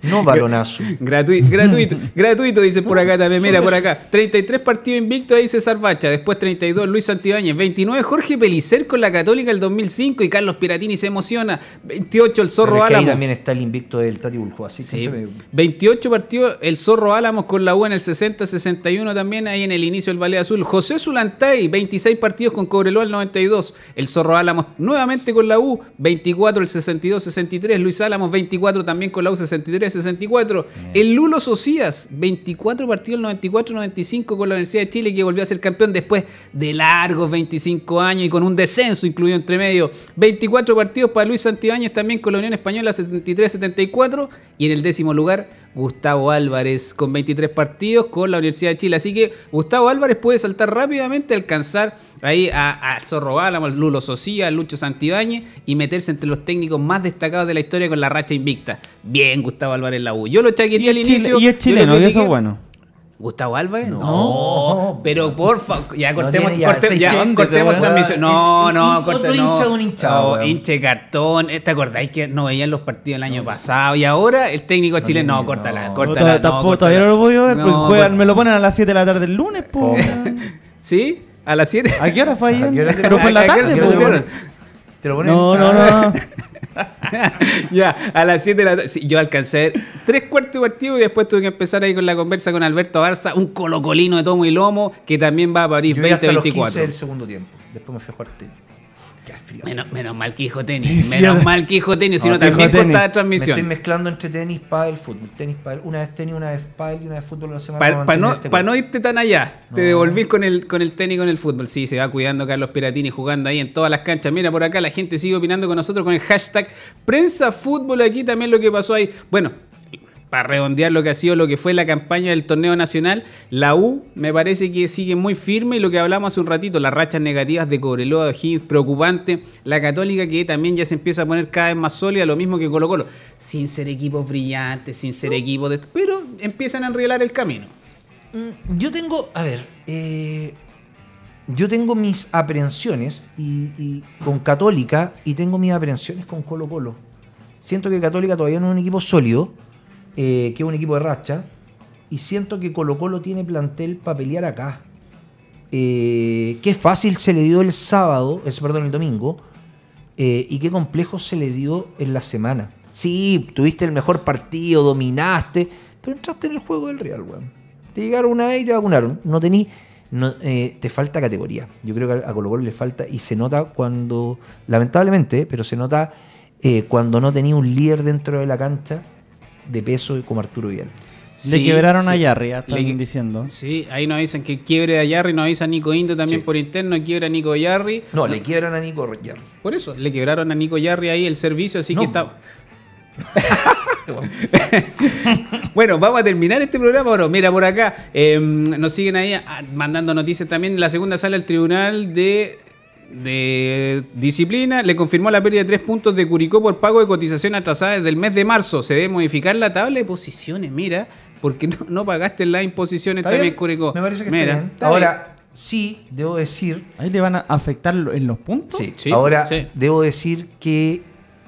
No balonazo. Gratuito, gratuito, gratuito, dice por acá también. Mira, por acá. 33 partidos invictos, ahí César Bacha. Después 32, Luis Santibáñez. 29, Jorge Pelicer con la Católica el 2005. Y Carlos Piratini se emociona. 28, el Zorro Álamos. Ahí también está el invicto del Tati Buljo. Sí. 28 partidos, el Zorro Álamos con la U en el 60-61 también. Ahí en el inicio del Valle Azul. José Zulantay, 26 partidos con Cobreló el 92. El Zorro Álamos nuevamente con la U. 24, el 62-63. Luis Álamos, 24 también con la U 63. 64. Mm. El Lulo Socias, 24 partidos 94-95 con la Universidad de Chile, que volvió a ser campeón después de largos 25 años y con un descenso incluido entre medio. 24 partidos para Luis Santibáñez también con la Unión Española, 73-74. Y en el décimo lugar, Gustavo Álvarez, con 23 partidos con la Universidad de Chile. Así que Gustavo Álvarez puede saltar rápidamente, alcanzar ahí a, Zorro Álamo, Lulo Socias, Lucho Santibáñez y meterse entre los técnicos más destacados de la historia con la racha invicta. Bien, Gustavo Álvarez. Álvarez Yo lo chaqueté al inicio. Y es chileno, y eso es bueno. ¿Gustavo Álvarez? No. Pero por favor, ya cortemos, cortemos transmisión. No, no, cortemos. No. hincha de un hinchado. Oh, hinche cartón. Eh, ¿Te acordáis que no veían los partidos el año pasado? Y ahora el técnico chileno, no, córtala, córtala. tampoco, todavía no lo voy a ver pues, pues. me lo ponen a las 7 de la tarde el lunes, pues. po. ¿Sí? ¿A las 7? ¿A qué hora fue Pero fue la tarde, Te lo ponen. No, no, no. ya, a las 7 de la tarde. yo alcancé tres cuartos de partido y después tuve que empezar ahí con la conversa con Alberto Barza, un colocolino de tomo y lomo, que también va a París yo 2024. Hasta los 15 segundo tiempo. Después me fui a jugar Menos, mal que hijo tenis. menos mal que hijo tenis, sino también cortada transmisión. Me estoy mezclando entre tenis, pádel, fútbol. Tenis, pádel. Una vez tenis, una vez pádel y una vez fútbol no se Para pa no, no, irte tan allá. Te devolvís con el, con el con el fútbol. Sí, se va cuidando Carlos Piratini jugando ahí en todas las canchas. Mira, por acá la gente sigue opinando con nosotros con el hashtag Prensa Fútbol. Aquí también lo que pasó ahí. Bueno, para redondear lo que ha sido lo que fue la campaña del torneo nacional, la U me parece que sigue muy firme y lo que hablamos hace un ratito, las rachas negativas de Cobreloa, de Higgs, preocupante, la Católica que también ya se empieza a poner cada vez más sólida, lo mismo que Colo Colo, sin ser equipos brillantes, sin ser equipos de... pero empiezan a arreglar el camino. Mm, yo tengo, a ver, eh, yo tengo mis aprensiones y, con Católica y tengo mis aprensiones con Colo Colo. Siento que Católica todavía no es un equipo sólido eh, que es un equipo de racha, y siento que Colo Colo tiene plantel para pelear acá. Eh, qué fácil se le dio el sábado, es, perdón, el domingo, eh, y qué complejo se le dio en la semana. Sí, tuviste el mejor partido, dominaste, pero entraste en el juego del Real, weón. Te llegaron una vez y te vacunaron. No tení, te falta categoría. Yo creo que a Colo Colo le falta, y se nota cuando, lamentablemente, pero se nota cuando no tenía un líder dentro de la cancha de peso como Arturo Vidal. le quebraron a Yarry, ah, están diciendo. Sí, ahí nos dicen que quiebre a Yarry, nos avisa Nico Indo también por interno, quiebra a Nico Yarri. No, le quiebran a Nico Yarri. Por eso, le quebraron a Nico Yarri ahí el servicio, así que está... bueno, vamos a terminar este programa. Bueno, mira, por acá em, nos siguen ahí ah, mandando noticias también. La segunda sala del Tribunal de de disciplina le confirmó la pérdida de tres puntos de Curicó por pago de cotización atrasadas desde el mes de marzo. Se debe modificar la tabla de posiciones, mira, porque no, pagaste las imposiciones también, Curicó. mira, Ahora, sí, debo decir. Ahí le van a afectar en los puntos. Sí, sí ahora debo decir que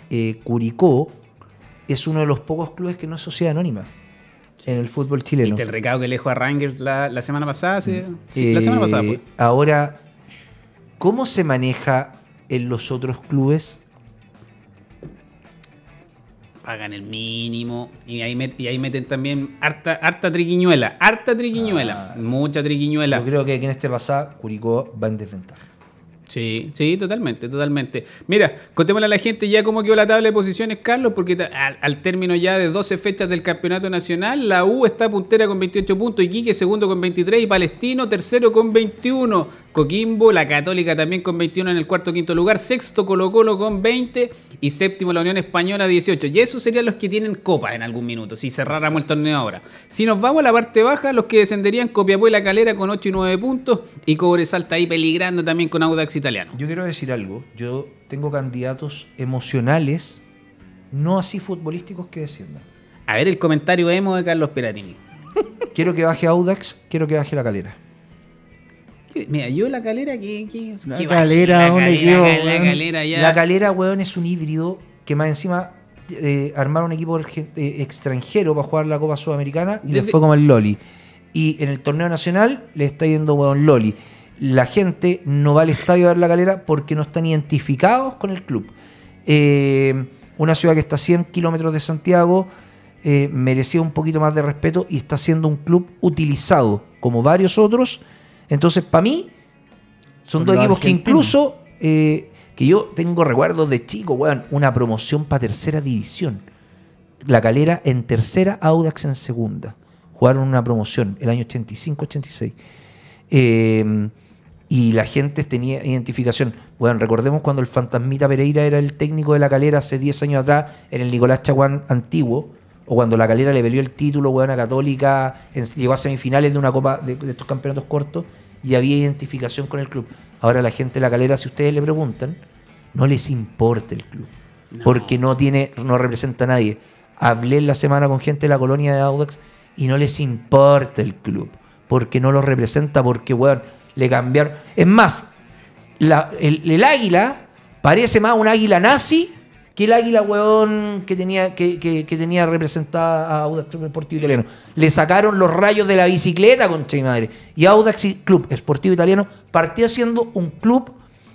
eh, Curicó es uno de los pocos clubes que no es sociedad anónima en el fútbol chileno. el recado que le dejó a Rangers la, semana pasada? Sí, la eh, semana pasada Ahora ¿Cómo se maneja en los otros clubes? Pagan el mínimo. Y ahí, meten también harta, harta triquiñuela. Harta triquiñuela. Ah. mucha triquiñuela. Yo creo que en este pasado Curicó va en desventaja. Sí, sí, totalmente, totalmente. Mira, contémosle a la gente ya cómo quedó la tabla de posiciones, Carlos, porque al, término ya de 12 fechas del campeonato nacional, la U está puntera con 28 puntos, Iquique segundo con 23 y Palestino tercero con 21. Coquimbo, la Católica también con 21 en el cuarto quinto lugar, sexto Colo Colo con 20 y séptimo la Unión Española 18. Y esos serían los que tienen copa en algún minuto, si cerráramos el torneo ahora. Si nos vamos a la parte baja, los que descenderían Copiapó y La Calera con 8 y 9 puntos y Cobresalta ahí peligrando también con Audax Italiano. Yo quiero decir algo, yo tengo candidatos emocionales, no así futbolísticos que desciendan. A ver el comentario emo de Carlos Peratini. quiero que baje Audax, quiero que baje La Calera me yo la calera que. la, calera, la, calera, la, calera, weón, es un híbrido que más encima eh, armaron un equipo eh, extranjero para jugar la Copa Sudamericana y les fue como el Loli. Y en el torneo nacional le está yendo weón Loli. La gente no va al estadio a ver la calera porque no están identificados con el club. Eh, una ciudad que está a 100 kilómetros de Santiago, merecía un poquito más de respeto y está siendo un club utilizado, como varios otros, entonces, para mí, son dos equipos que incluso, eh, que yo tengo recuerdos de chico, una promoción para tercera división. La calera en tercera, Audax en segunda. Jugaron una promoción el año 85-86. Eh, y la gente tenía identificación. Bueno, recordemos cuando el fantasmita Pereira era el técnico de la calera hace 10 años atrás en el Nicolás Chaguán antiguo, o cuando la calera le peleó el título, weón, Católica, llegó a semifinales de una copa de, estos campeonatos cortos y había identificación con el club. Ahora la gente de la calera, si ustedes le preguntan, no les importa el club, porque no tiene, no representa a nadie. Hablé la semana con gente de la colonia de Audax y no les importa el club, porque no lo representa, porque, weón, le cambiaron. Es más, el águila parece más un águila nazi que el águila, weón, que tenía, que, que, tenía representada a Audax Club Esportivo Italiano. Le sacaron los rayos de la bicicleta, con Che madre. Y Audax Club Esportivo Italiano partió siendo un club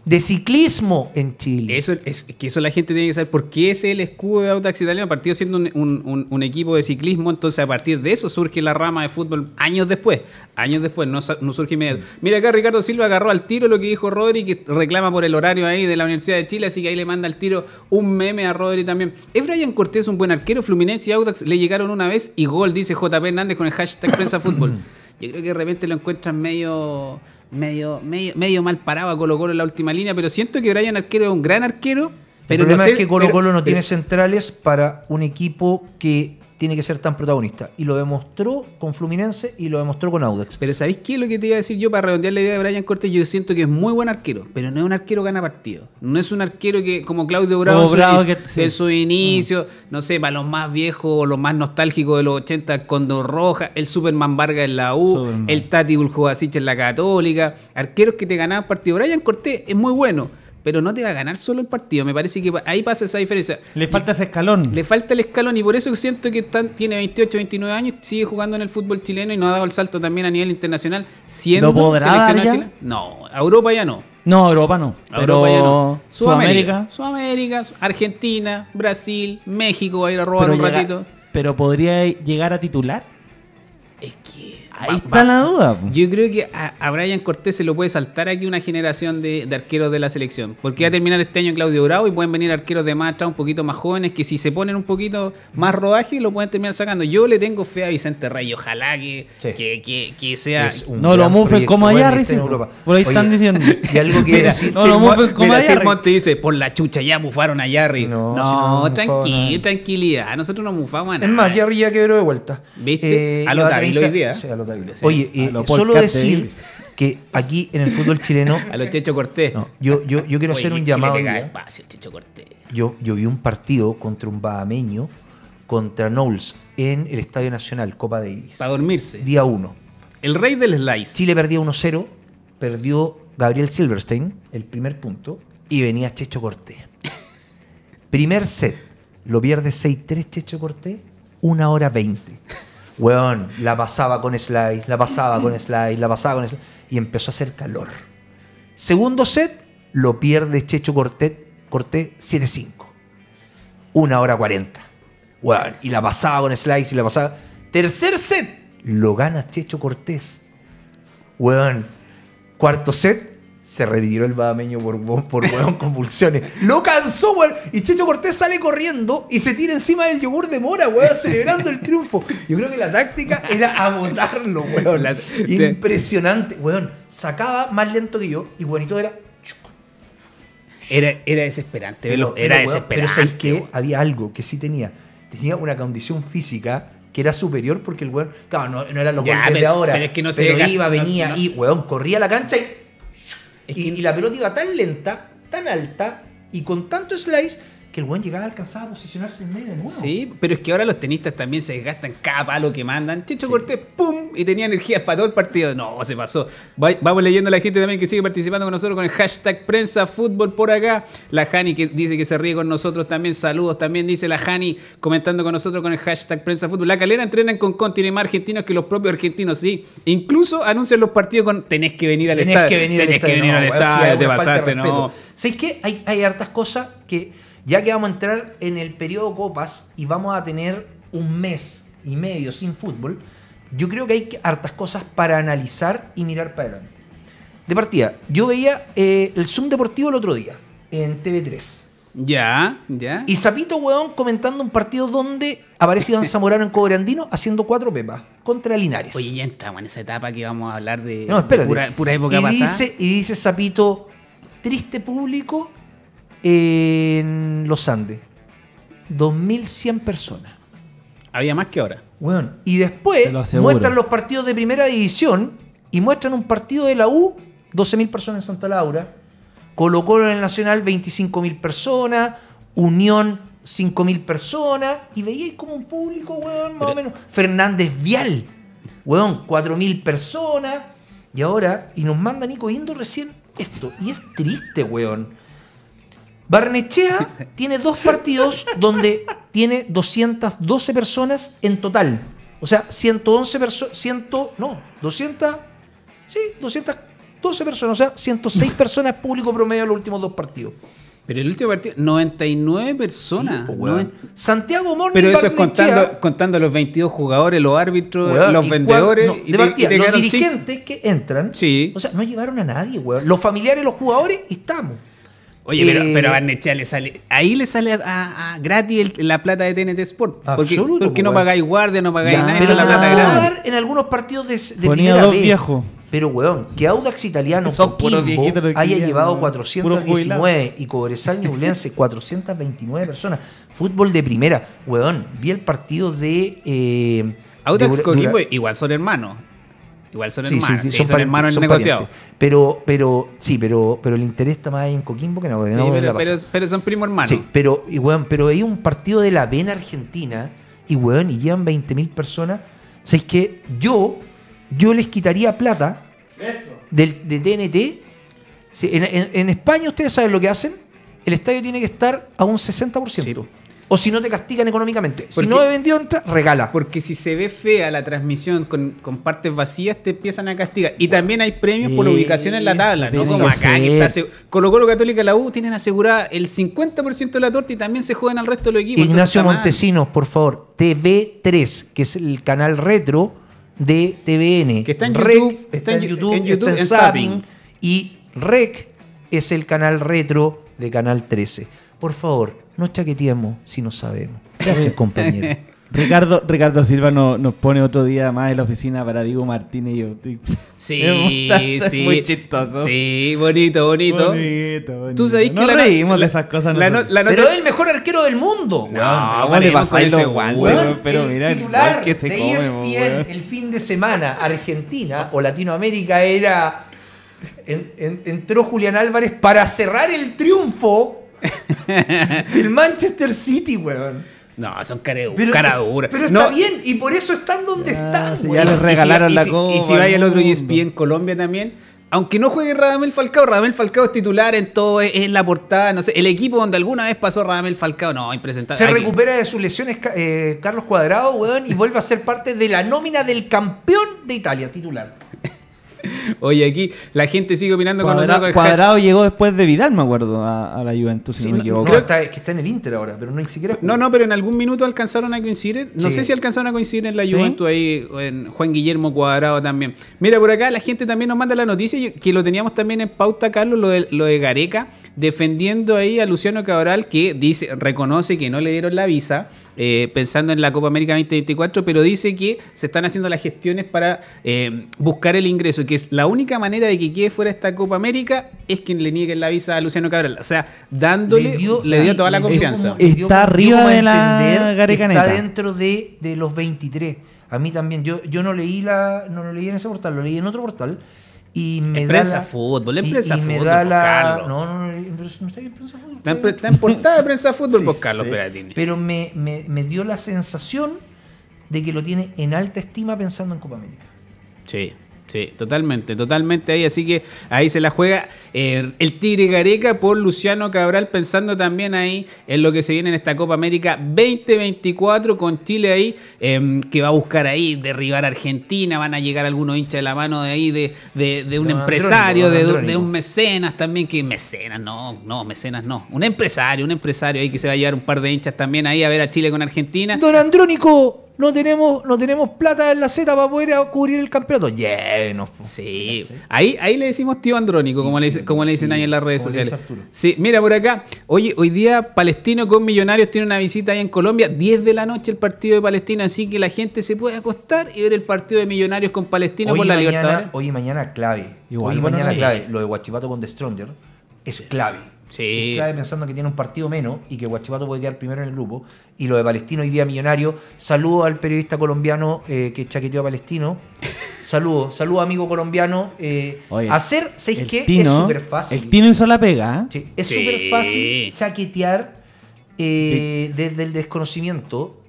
de ciclismo en Chile. Eso es que eso la gente tiene que saber por qué es el escudo de Audax Italiano, partido siendo un, un, un, equipo de ciclismo, entonces a partir de eso surge la rama de fútbol años después, años después, no, surge inmediato. Mira acá Ricardo Silva agarró al tiro lo que dijo Rodri, que reclama por el horario ahí de la Universidad de Chile, así que ahí le manda al tiro un meme a Rodri también. Es Brian Cortés un buen arquero, Fluminense y Audax le llegaron una vez y gol, dice JP Hernández con el hashtag prensa fútbol. Yo creo que de repente lo encuentran medio medio, medio, medio mal parado a Colo Colo en la última línea, pero siento que Brian Arquero es un gran arquero. Pero el problema es que Colo Colo no eh, tiene centrales para un equipo que tiene que ser tan protagonista. Y lo demostró con Fluminense y lo demostró con Audex. Pero ¿sabéis qué es lo que te iba a decir yo para redondear la idea de Brian Cortés? Yo siento que es muy buen arquero, pero no es un arquero que gana partido. No es un arquero que, como Claudio Bravo, en su inicio, mm. no sé, para los más viejos o los más nostálgicos de los 80, Condor Roja, el Superman Vargas en la U, el Tati Buljubasich en la Católica, arqueros que te ganaban partido. Brian Cortés es muy bueno pero no te va a ganar solo el partido. Me parece que ahí pasa esa diferencia. Le falta ese escalón. Le falta el escalón y por eso siento que tiene 28, 29 años, sigue jugando en el fútbol chileno y no ha dado el salto también a nivel internacional. Siendo ¿Lo podrá No, a Europa ya no. No, Europa no. Europa pero ya no. Sudamérica, Sudamérica. Argentina, Brasil, México va a ir a robar un ratito. Pero podría llegar a titular. Es que Ahí está la duda. Yo creo que a, Brian Cortés se lo puede saltar aquí una generación de, arqueros de la selección. Porque va a terminar este año Claudio Bravo y pueden venir arqueros de más atrás, un poquito más jóvenes, que si se ponen un poquito más rodaje lo pueden terminar sacando. Yo le tengo fe a Vicente Rey, ojalá que, que, sea. No lo mufen como a Yarry. Por ahí están diciendo. algo que no lo mufen como allá. Monte dice, por la chucha, ya mufaron a Yarry. No, no, si tranquilidad. Nosotros no mufamos a nada. Es más, Yarry ya quebró de vuelta. ¿Viste? Eh, a lo David hoy Oye, solo decir que aquí en el fútbol chileno. a los Checho Cortés. yo, yo, quiero hacer un llamado. Yo, yo vi un partido contra un bahameño contra Knowles en el Estadio Nacional, Copa Davis. Para dormirse. Día 1. El rey del slice. Chile perdía 1-0, perdió Gabriel Silverstein, el primer punto, y venía Checho Cortés. primer set, lo pierde 6-3 Checho Cortés, 1 hora 20. Weón, la pasaba con Slice la pasaba con Slice la pasaba con slice Y empezó a hacer calor. Segundo set, lo pierde Checho Cortés, 7-5. Una hora 40. Weón, y la pasaba con Slice y la pasaba. Tercer set, lo gana Checho Cortés. Weón, cuarto set, se retiró el badameño por, por convulsiones. Lo cansó, weón. Y Checho Cortés sale corriendo y se tira encima del yogur de mora, weón, celebrando el triunfo. Yo creo que la táctica era abotarlo, weón. Impresionante, weón. Sacaba más lento que yo y Juanito era. Era, era desesperante, pero, era desesperante. Pero que había algo que sí tenía. Tenía una condición física que era superior porque el weón. Claro, no, era eran los ya, de ahora. Pero es que no se iba, venía y, weón, corría la cancha y y, la pelota iba tan lenta, tan alta y con tanto slice que el buen llegaba a alcanzar a posicionarse en medio de mundo. Sí, pero es que ahora los tenistas también se desgastan cada palo que mandan. Chicho Cortés, ¡pum! Y tenía energía para todo el partido. No, se pasó. Vamos leyendo a la gente también que sigue participando con nosotros con el hashtag prensa fútbol por acá. La Jani que dice que se ríe con nosotros también. Saludos también, dice la Jani comentando con nosotros con el hashtag prensa fútbol. La calera entrenan con continema más argentinos que los propios argentinos, sí. Incluso anuncian los partidos con tenés que venir al tenés Que tenés que venir al estadio. te pasaste, no. ¿Sabes qué? Hay, hay hartas cosas que ya que vamos a entrar en el periodo copas y vamos a tener un mes y medio sin fútbol, yo creo que hay hartas cosas para analizar y mirar para adelante. De partida, yo veía eh, el Zoom Deportivo el otro día en TV3. Ya, ya. Y Zapito, weón, comentando un partido donde aparece Iván Zamorano en Cobrandino haciendo cuatro pepas contra Linares. Oye, ya entramos en esa etapa que vamos a hablar de, no, pura, época y Dice, y dice Zapito, triste público en los Andes. 2.100 personas. Había más que ahora. y después muestran los partidos de primera división y muestran un partido de la U, 12.000 personas en Santa Laura. Colocó en el Nacional 25.000 personas. Unión 5.000 personas. Y veíais como un público, weón, más o menos. Fernández Vial, weón, 4.000 personas. Y ahora, y nos manda Nico Indo recién esto. Y es triste, weón. Barnechea tiene dos partidos donde tiene 212 personas en total. O sea, 111 personas, 100, no, 200, sí, 212 personas, o sea, 106 personas público promedio en los últimos dos partidos. Pero el último partido, 99 personas. Pues, Santiago Morning. Pero eso es contando, contando los 22 jugadores, los árbitros, los vendedores. los dirigentes que entran. Sí. O sea, no llevaron a nadie, weón. Los familiares, los jugadores, estamos. Oye, pero, eh, pero a Barnechea le sale. Ahí le sale a, gratis la plata de TNT Sport. Porque, porque no pagáis guardia, no pagáis nada. Pero la plata gratis. en algunos partidos de, de Ponía dos Pero, weón, que Audax Italiano con Quimbo haya llevado 419 y Cobresal Ñublense 429 personas. Fútbol de primera. Weón, vi el partido de... Eh, Audax de, Coquimbo, igual son hermanos. Igual son hermanos, sí, son, hermanos en negociado. Pero, pero, sí, pero, pero le interesa más en Coquimbo que en pero, pero, pero, son primo hermano. pero, y pero hay un partido de la avena argentina y weón, y llevan 20.000 personas. O que yo, yo les quitaría plata del, de TNT. En, en, en, España, ustedes saben lo que hacen. El estadio tiene que estar a un 60% o si no te castigan económicamente. si no he vendió, entra, regala. Porque si se ve fea la transmisión con, partes vacías, te empiezan a castigar. Y también hay premios por ubicación en la tabla, ¿no? Como acá, que está Colo Colo Católica la U tienen asegurada el 50% de la torta y también se juegan al resto de los equipos. Ignacio Montesinos, por favor, TV3, que es el canal retro de TVN. Que está en YouTube, está, en YouTube, Y Rec es el canal retro de Canal 13 por favor, no chaqueteemos si no sabemos. Gracias, compañero. Ricardo, Ricardo Silva nos pone otro día más en la oficina para Diego Martínez. Y yo, sí, sí. Muy chistoso. Sí, bonito, bonito. Bonito, Tú sabés que no de esas cosas. pero es el mejor arquero del mundo. No, pero el mira, titular que se come, e el fin de semana, Argentina o Latinoamérica era... entró Julián Álvarez para cerrar el triunfo El Manchester City, weón. No, son cara Pero, pero está bien, y por eso están donde ah, están, Ya les regalaron la Y si vaya el otro ESPN en Colombia también, aunque no juegue Radamel Falcao, Radamel Falcao es titular en todo, es, la portada, no sé, el equipo donde alguna vez pasó Radamel Falcao, no, impresentable. Se recupera de sus lesiones eh, Carlos Cuadrado, weón, y vuelve a ser parte de la nómina del campeón de Italia, titular. Oye, aquí la gente sigue opinando con nosotros. Cuadrado llegó después de Vidal, me acuerdo, a, la Juventus, sí, si está, que está en el Inter ahora, pero no ni siquiera. No, no, pero en algún minuto alcanzaron a coincidir. No sé si alcanzaron a coincidir en la Juventus ahí, en Juan Guillermo Cuadrado también. Mira, por acá la gente también nos manda la noticia que lo teníamos también en pauta, Carlos, lo de, lo de Gareca, defendiendo ahí a Luciano Cabral, que dice, reconoce que no le dieron la visa, eh, pensando en la Copa América 2024, pero dice que se están haciendo las gestiones para eh, buscar el ingreso, que es la única manera de que quede fuera esta Copa América es que le nieguen la visa a Luciano Cabral. O sea, dándole, le dio, toda la confianza. está arriba de la Garecaneta. Está dentro de, los 23. A mí también. Yo, yo no leí la, no lo leí en ese portal, lo leí en otro portal. Y me da la, fútbol, empresa y, fútbol. Pues, no, no, no, está en prensa fútbol. Está portada de prensa fútbol por pues, Carlos Peratini. Pero me, me, me dio la sensación de que lo tiene en alta estima pensando en Copa América. Sí. Sí, totalmente, totalmente ahí. Así que ahí se la juega eh, el Tigre Gareca por Luciano Cabral, pensando también ahí en lo que se viene en esta Copa América 2024 con Chile ahí, em, que va a buscar ahí derribar a Argentina. Van a llegar algunos hinchas de la mano de ahí de, un empresario, de, de, un mecenas también. Que mecenas, no, no, mecenas no. Un empresario, un empresario ahí que se va a llevar un par de hinchas también ahí a ver a Chile con Argentina. Don Andrónico no tenemos, no tenemos plata en la Z para poder cubrir el campeonato. lleno. sí. Ahí, ahí le decimos tío Andrónico, como le, como le dicen ahí en las redes sociales. Sí, mira por acá. Oye, hoy día Palestino con Millonarios tiene una visita ahí en Colombia. 10 de la noche el partido de Palestina, así que la gente se puede acostar y ver el partido de Millonarios con Palestino por la libertad. Hoy y mañana clave. hoy mañana clave. Lo de Guachipato con The Stronger es clave Sí. pensando que tiene un partido menos y que Guachipato puede quedar primero en el grupo. Y lo de Palestino hoy día millonario. Saludo al periodista colombiano eh, que chaqueteó a Palestino. Saludo, saludo amigo colombiano. Eh, hacer, ¿sabéis qué? es súper fácil. El Tino la pega. ¿eh? es súper fácil chaquetear desde el desconocimiento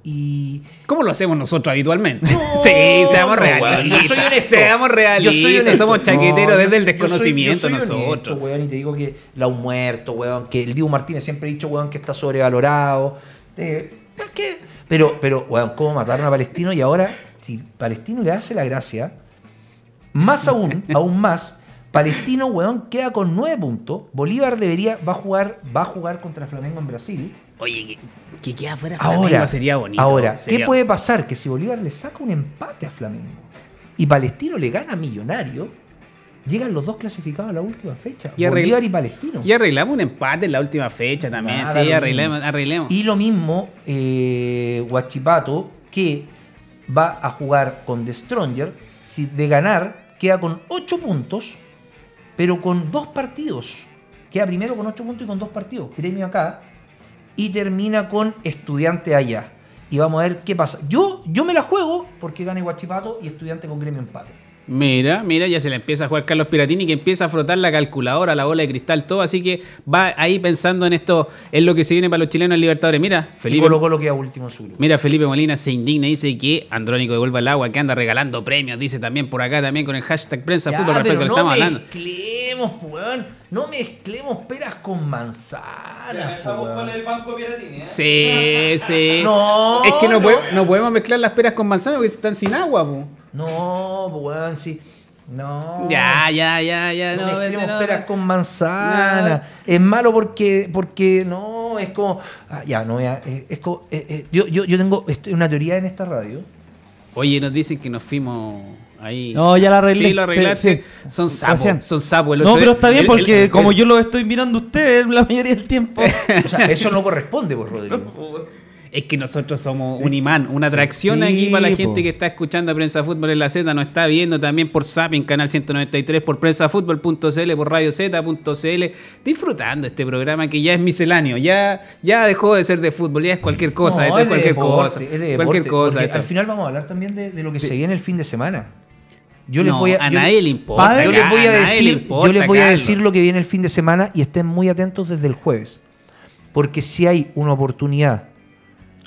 ¿Cómo lo hacemos nosotros habitualmente? sí, seamos reales. yo soy Seamos realistas. Yo soy Somos chaqueteros desde el desconocimiento nosotros. y te digo que la un muerto, weón, que el Diego Martínez siempre ha dicho, weón, que está sobrevalorado. ¿qué? Pero, pero, weón, ¿cómo mataron a Palestino? Y ahora, si Palestino le hace la gracia, más aún, aún más, Palestino, weón, queda con nueve puntos. Bolívar debería, va a jugar, va a jugar contra Flamengo en Brasil Oye, que, queda fuera Flamengo ahora, sería bonito. Ahora, ¿qué puede pasar? Que si Bolívar le saca un empate a Flamengo y Palestino le gana a Millonario, llegan los dos clasificados a la última fecha. Bolívar y Palestino. Y arreglamos un empate en la última fecha también. sí, arreglemos, Y lo mismo, Guachipato, eh, que va a jugar con The Stronger. Si de ganar, queda con 8 puntos, pero con dos partidos. Queda primero con 8 puntos y con dos partidos. Gremio acá, y termina con estudiante allá. Y vamos a ver qué pasa. Yo, yo me la juego porque gane Guachipato y estudiante con gremio empate. Mira, mira, ya se le empieza a jugar Carlos Piratini que empieza a frotar la calculadora, la bola de cristal, todo, así que va ahí pensando en esto, en lo que se viene para los chilenos en Libertadores. Mira, Felipe. Mira, Felipe Molina se indigna y dice que Andrónico devuelva el agua, que anda regalando premios, dice también por acá también con el hashtag prensa fútbol, respecto lo que estamos hablando. No mezclemos peras con manzanas. Ya, con el banco ¿eh? Sí, sí. no. Es que no, Podemos, mezclar las peras con manzanas porque están sin agua, No, weón, sí. No. Ya, ya, ya, ya. No, mezclemos peras con manzanas. Es malo porque, porque no, es como. Ah, ya, no, ya. Eh, es, como, eh, yo, yo, yo tengo una teoría en esta radio. Oye, nos dicen que nos fuimos. No, ya la arreglé. Son sapos, son sapos. No, pero está bien porque como yo lo estoy mirando a ustedes la mayoría del tiempo. eso no corresponde, pues, Rodrigo. Es que nosotros somos un imán, una atracción aquí para la gente que está escuchando Prensa Fútbol en la Z, nos está viendo también por SAP en Canal 193, por prensafútbol.cl, por Radio disfrutando este programa que ya es misceláneo, ya, ya dejó de ser de fútbol, ya es cualquier cosa, es, cualquier cosa. de Al final vamos a hablar también de, lo que se viene el fin de semana. Yo les voy a, nadie le importa. Yo les voy a, decir, yo les voy a decir lo que viene el fin de semana y estén muy atentos desde el jueves. Porque si hay una oportunidad.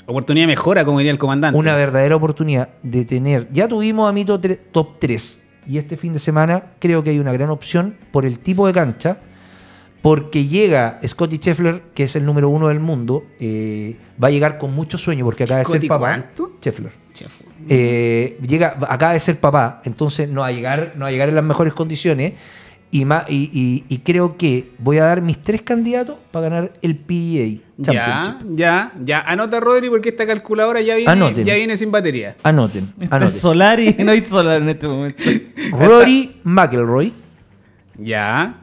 Oportunidad mejora, como diría el comandante. Una verdadera oportunidad de tener. Ya tuvimos a mi top 3. Y este fin de semana creo que hay una gran opción por el tipo de cancha. Porque llega Scotty Scheffler, que es el número uno del mundo, eh, va a llegar con mucho sueño porque acaba de ser papá. ¿Cuánto? Scheffler. Eh, llega, acaba de ser papá, entonces no va a llegar, no a llegar en las mejores condiciones. Y, y, creo que voy a dar mis tres candidatos para ganar el PEA Ya, ya, ya. Anota, Rodri, porque esta calculadora ya viene, ya viene sin batería. Anoten. anoten. no hay Solar en este momento. Rory McElroy. Ya.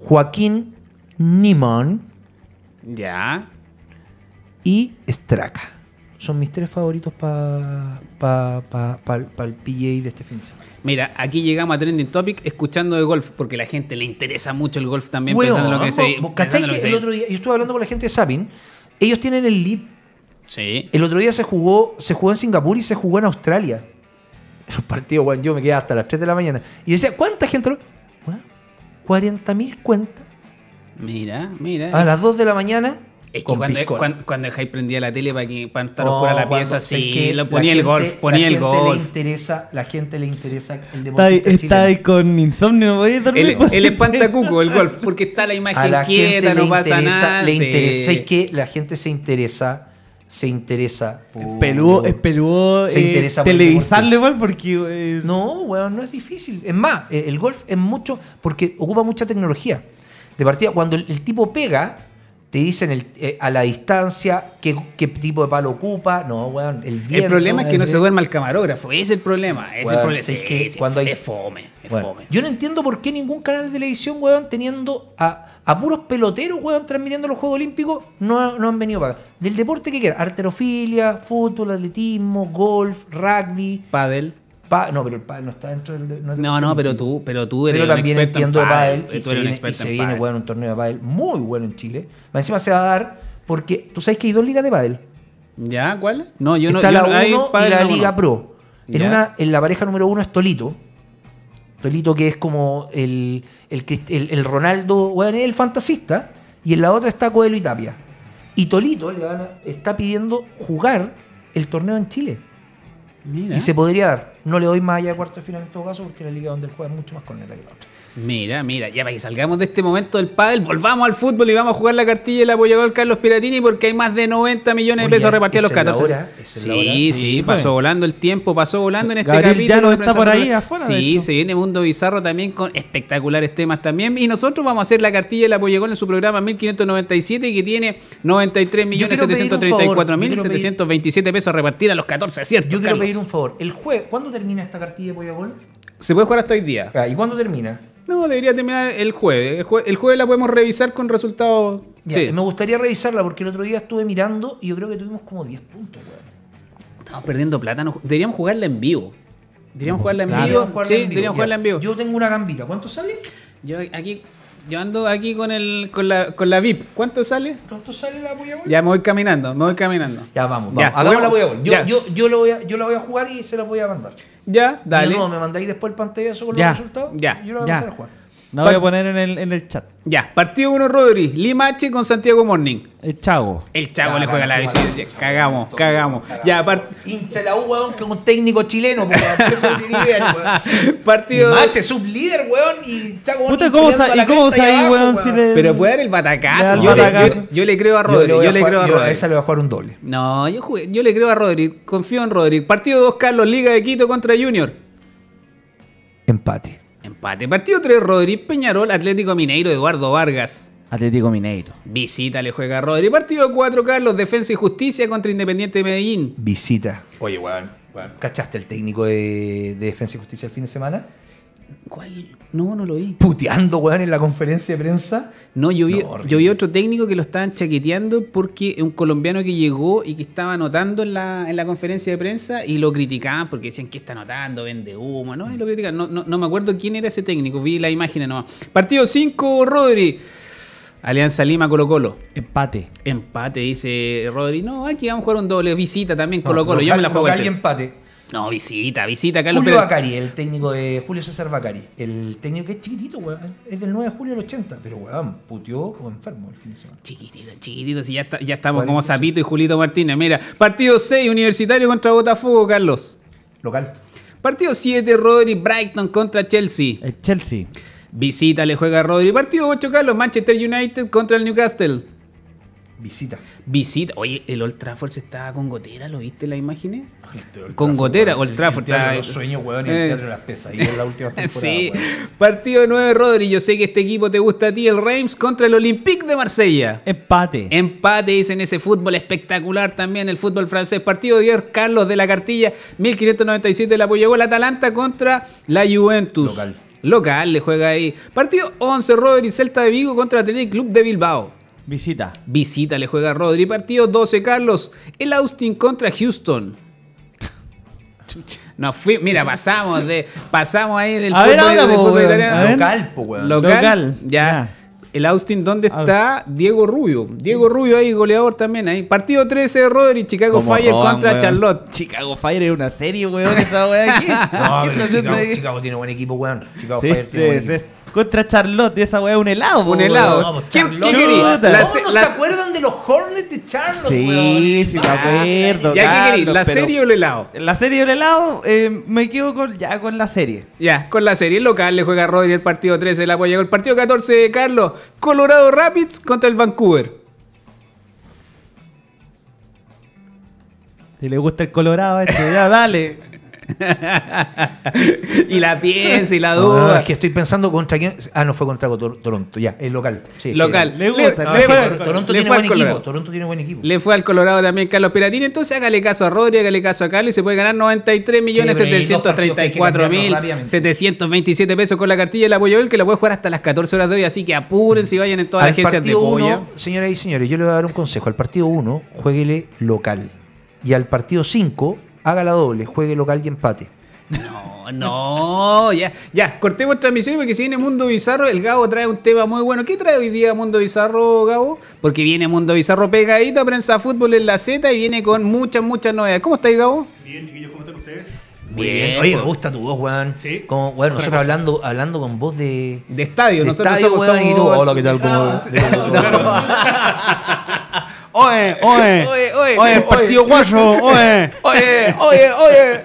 Joaquín Nimón Ya. Y Straca son mis tres favoritos para pa, pa, pa, el P.J. de este fin de semana. Mira, aquí llegamos a Trending Topic escuchando de golf, porque a la gente le interesa mucho el golf también. pensando en lo que se, ¿Cachai que, el otro día, yo estuve hablando con la gente de Sabin, ellos tienen el lead. Sí. El otro día se jugó, se jugó en Singapur y se jugó en Australia. El partido bueno, yo me quedé hasta las 3 de la mañana. Y decía, ¿cuánta gente? Lo... 40.000 cuentas. Mira, mira. A las 2 de la mañana es que cuando, cuando, prendía la tele para, que, para estar oh, la pieza, así lo ponía el golf, ponía el golf. Le interesa, la gente le interesa el deporte. Está ahí con insomnio, no a dormir. El, pues. el espantacuco, el golf, porque está la imagen la quieta, no pasa nada. Le interesa, es que la gente se interesa se interesa. Por... Peludo, uh. es peludo se eh, interesa por televisarlo igual porque... Eh, no, bueno no es difícil. Es más, eh, el golf es mucho porque ocupa mucha tecnología. De partida, cuando el tipo pega, te dicen eh, a la distancia qué, tipo de palo ocupa, no, weón, el viento. El problema es que no se duerma el camarógrafo, ese es el problema, es el problema. es cuando hay... fome, es fome. Yo no entiendo por qué ningún canal de televisión, weón, teniendo a, a puros peloteros, weón, transmitiendo los Juegos Olímpicos, no, han venido para Del deporte que quiera arterofilia, fútbol, atletismo, golf, rugby. Paddle no, pero el pádel no está dentro del. No, no, pero tú, pero tú eres pero también un entiendo en pádel, y, se viene, y se un torneo de pádel muy bueno en Chile. Encima se va a dar porque tú sabes que hay dos ligas de pádel. ¿Ya? ¿Cuál? No, yo está no. Está la 1 y la Liga Pro. En, una, en la pareja número uno es Tolito. Tolito que es como el, el, el, Ronaldo, bueno, el fantasista. Y en la otra está Coelho y Tapia. Y Tolito le van a, está pidiendo jugar el torneo en Chile. Y se podría dar. No le doy más allá de cuarto de final en todo caso porque la liga donde él juega es mucho más corneta que la otra. Mira, mira, ya para que salgamos de este momento del pádel, volvamos al fútbol y vamos a jugar la cartilla del apoyador Carlos Piratini porque hay más de 90 millones de pesos repartidos a los 14. sí, sí, pasó pues. volando el tiempo, pasó volando en este Gabriel Ya no está por ahí afuera. Sí, se viene Mundo Bizarro también con espectaculares temas también. Y nosotros vamos a hacer la cartilla del apoyador en su programa 1597 que tiene 93.734.727 pesos repartidos a los 14, ¿cierto? Yo quiero pedir un favor. El jue, ¿Cuándo termina esta cartilla de apoyador? Se puede jugar hasta hoy día. Ah, ¿Y cuándo termina? No, debería terminar el jueves. El, jueves la podemos revisar con resultados. sí. Me gustaría revisarla porque el otro día estuve mirando y yo creo que tuvimos como 10 puntos, weón. Estamos perdiendo plata. No, deberíamos jugarla en vivo. Deberíamos jugarla en vivo. sí, deberíamos jugarla en vivo. Yo tengo una gambita. ¿Cuánto sale? Yo aquí yo ando aquí con el con la, con la VIP. ¿Cuánto sale? ¿Cuánto sale la Puyabol? Ya me voy caminando, me voy caminando. Ya vamos, vamos. Ya, Hagamos la Puyabol. Yo, yo, yo, lo voy a, yo la voy a jugar y se la voy a mandar. Ya, dale. Y no, me mandáis después el pantallazo con los resultados. Ya. Yo la voy a empezar a jugar. No voy a poner en el, en el chat. Ya, partido 1 Rodri, Limache con Santiago Morning. El Chago. El chavo le juega la visita. Cagamos, cagamos. Ya, part... hincha la U, weón, que un técnico chileno, pues, weón. Partido. Limache, sublíder, weón, y Chago Puta, ¿cómo ¿y cómo ahí, weón? Si Pero puede dar el batacazo. Yo, Le, creo a Rodri. Yo le, creo a, Rodri. Esa le va a jugar un doble. No, yo, yo le creo a Rodri. Confío en Rodri. Partido 2 Carlos, Liga de Quito contra Junior. Empate. Partido 3, Rodri Peñarol, Atlético Mineiro, Eduardo Vargas. Atlético Mineiro. Visita le juega Rodri. Partido 4, Carlos, Defensa y Justicia contra Independiente de Medellín. Visita. Oye, weón, ¿cachaste el técnico de Defensa y Justicia el fin de semana? ¿Cuál? No, no lo vi. Puteando, weón, en la conferencia de prensa. No, yo vi, yo vi otro técnico que lo estaban chaqueteando porque un colombiano que llegó y que estaba anotando en la, en la conferencia de prensa y lo criticaban porque decían que está anotando, vende humo, ¿no? Y lo criticaban. No, no, me acuerdo quién era ese técnico, vi la imagen nomás. Partido 5, Rodri. Alianza Lima, Colo Colo. Empate. Empate, dice Rodri. No, aquí vamos a jugar un doble visita también, Colo Colo. yo me la juego. Este. empate. No, visita, visita, Carlos Julio Bacari, el técnico de Julio César Bacari. El técnico que es chiquitito, weón. Es del 9 de julio del 80. Pero, weón, puteó como enfermo el fin de semana. Chiquitito, chiquitito. Si ya, ya estamos como Zapito y Julito Martínez. Mira, partido 6, Universitario contra Botafogo, Carlos. Local. Partido 7, Rodri Brighton contra Chelsea. Eh, Chelsea. Visita, le juega Rodri. Partido 8, Carlos, Manchester United contra el Newcastle. Visita. Visita. Oye, el Old Trafford se estaba con gotera, ¿lo viste ¿La imaginé? Con gotera, Old Trafford. El, teatro de los sueños, weón, y el eh. teatro de las la última temporada. sí. Partido 9, Rodri. Yo sé que este equipo te gusta a ti, el Reims, contra el Olympique de Marsella. Empate. Empate, dicen ese fútbol espectacular también, el fútbol francés. Partido 10, Carlos de la Cartilla, 1597, la apoyó el Atalanta contra la Juventus. Local. Local, le juega ahí. Partido 11, Rodri, Celta de Vigo contra Athletic Club de Bilbao. Visita. Visita, le juega Rodri. Partido 12, Carlos. El Austin contra Houston. Nos fui, mira, pasamos de pasamos ahí del fútbol, fútbol italiano. Local, po, weón. Local, ya. El Austin, ¿dónde está Diego Rubio? Diego Rubio ahí, goleador también ahí. Partido 13, Rodri, Chicago Fire contra Charlotte. Chicago Fire es una serie, weón, esa weá aquí. no, pero Chicago, tiene buen equipo, weón. Chicago sí, Fire tiene buen equipo contra Charlotte. Esa weá es un helado. Un helado. ¿Cómo no se acuerdan de los Hornets de Charlotte? Sí, sí, me ah, acuerdo. qué ¿La serie o el helado? La serie o el helado, eh, me quedo ya con la serie. Ya, con la serie. El local le juega Rodri el partido 13 el agua llegó El partido 14, de Carlos. Colorado Rapids contra el Vancouver. Si le gusta el Colorado, esto, ya dale. y la piensa y la duda. No, es que estoy pensando contra quién. Ah, no fue contra Toronto, ya, el local. local. Le gusta. Toronto, tiene buen equipo. Le fue al Colorado también Carlos Piratini. Entonces hágale caso a Rodri, hágale caso a Carlos y se puede ganar 93 727 pesos con la cartilla del apoyo Boyol que lo puede jugar hasta las 14 horas de hoy. Así que apuren si vayan en todas las agencias de apoyo Señoras y señores, yo le voy a dar un consejo. Al partido 1, jueguele local. Y al partido 5, haga la doble, juegue local y empate. No, no, ya, ya, cortemos transmisión porque si viene Mundo Bizarro, el Gabo trae un tema muy bueno. ¿Qué trae hoy día Mundo Bizarro, Gabo? Porque viene Mundo Bizarro pegadito a prensa fútbol en la Z y viene con muchas, muchas novedades. ¿Cómo estáis, Gabo? Bien, chiquillos, ¿cómo están ustedes? bien. Oye, me pues. gusta tu voz, weón. Sí. Como, bueno, nosotros hablando, hablando con vos de. De estadio, de nosotros estadio, somos, hola, ¿qué tal? ¿Cómo? ¡Oye! ¡Oye! ¡Oye! oye, partido guayo, ¡Oye! ¡Oye! ¡Oye! ¡Oye!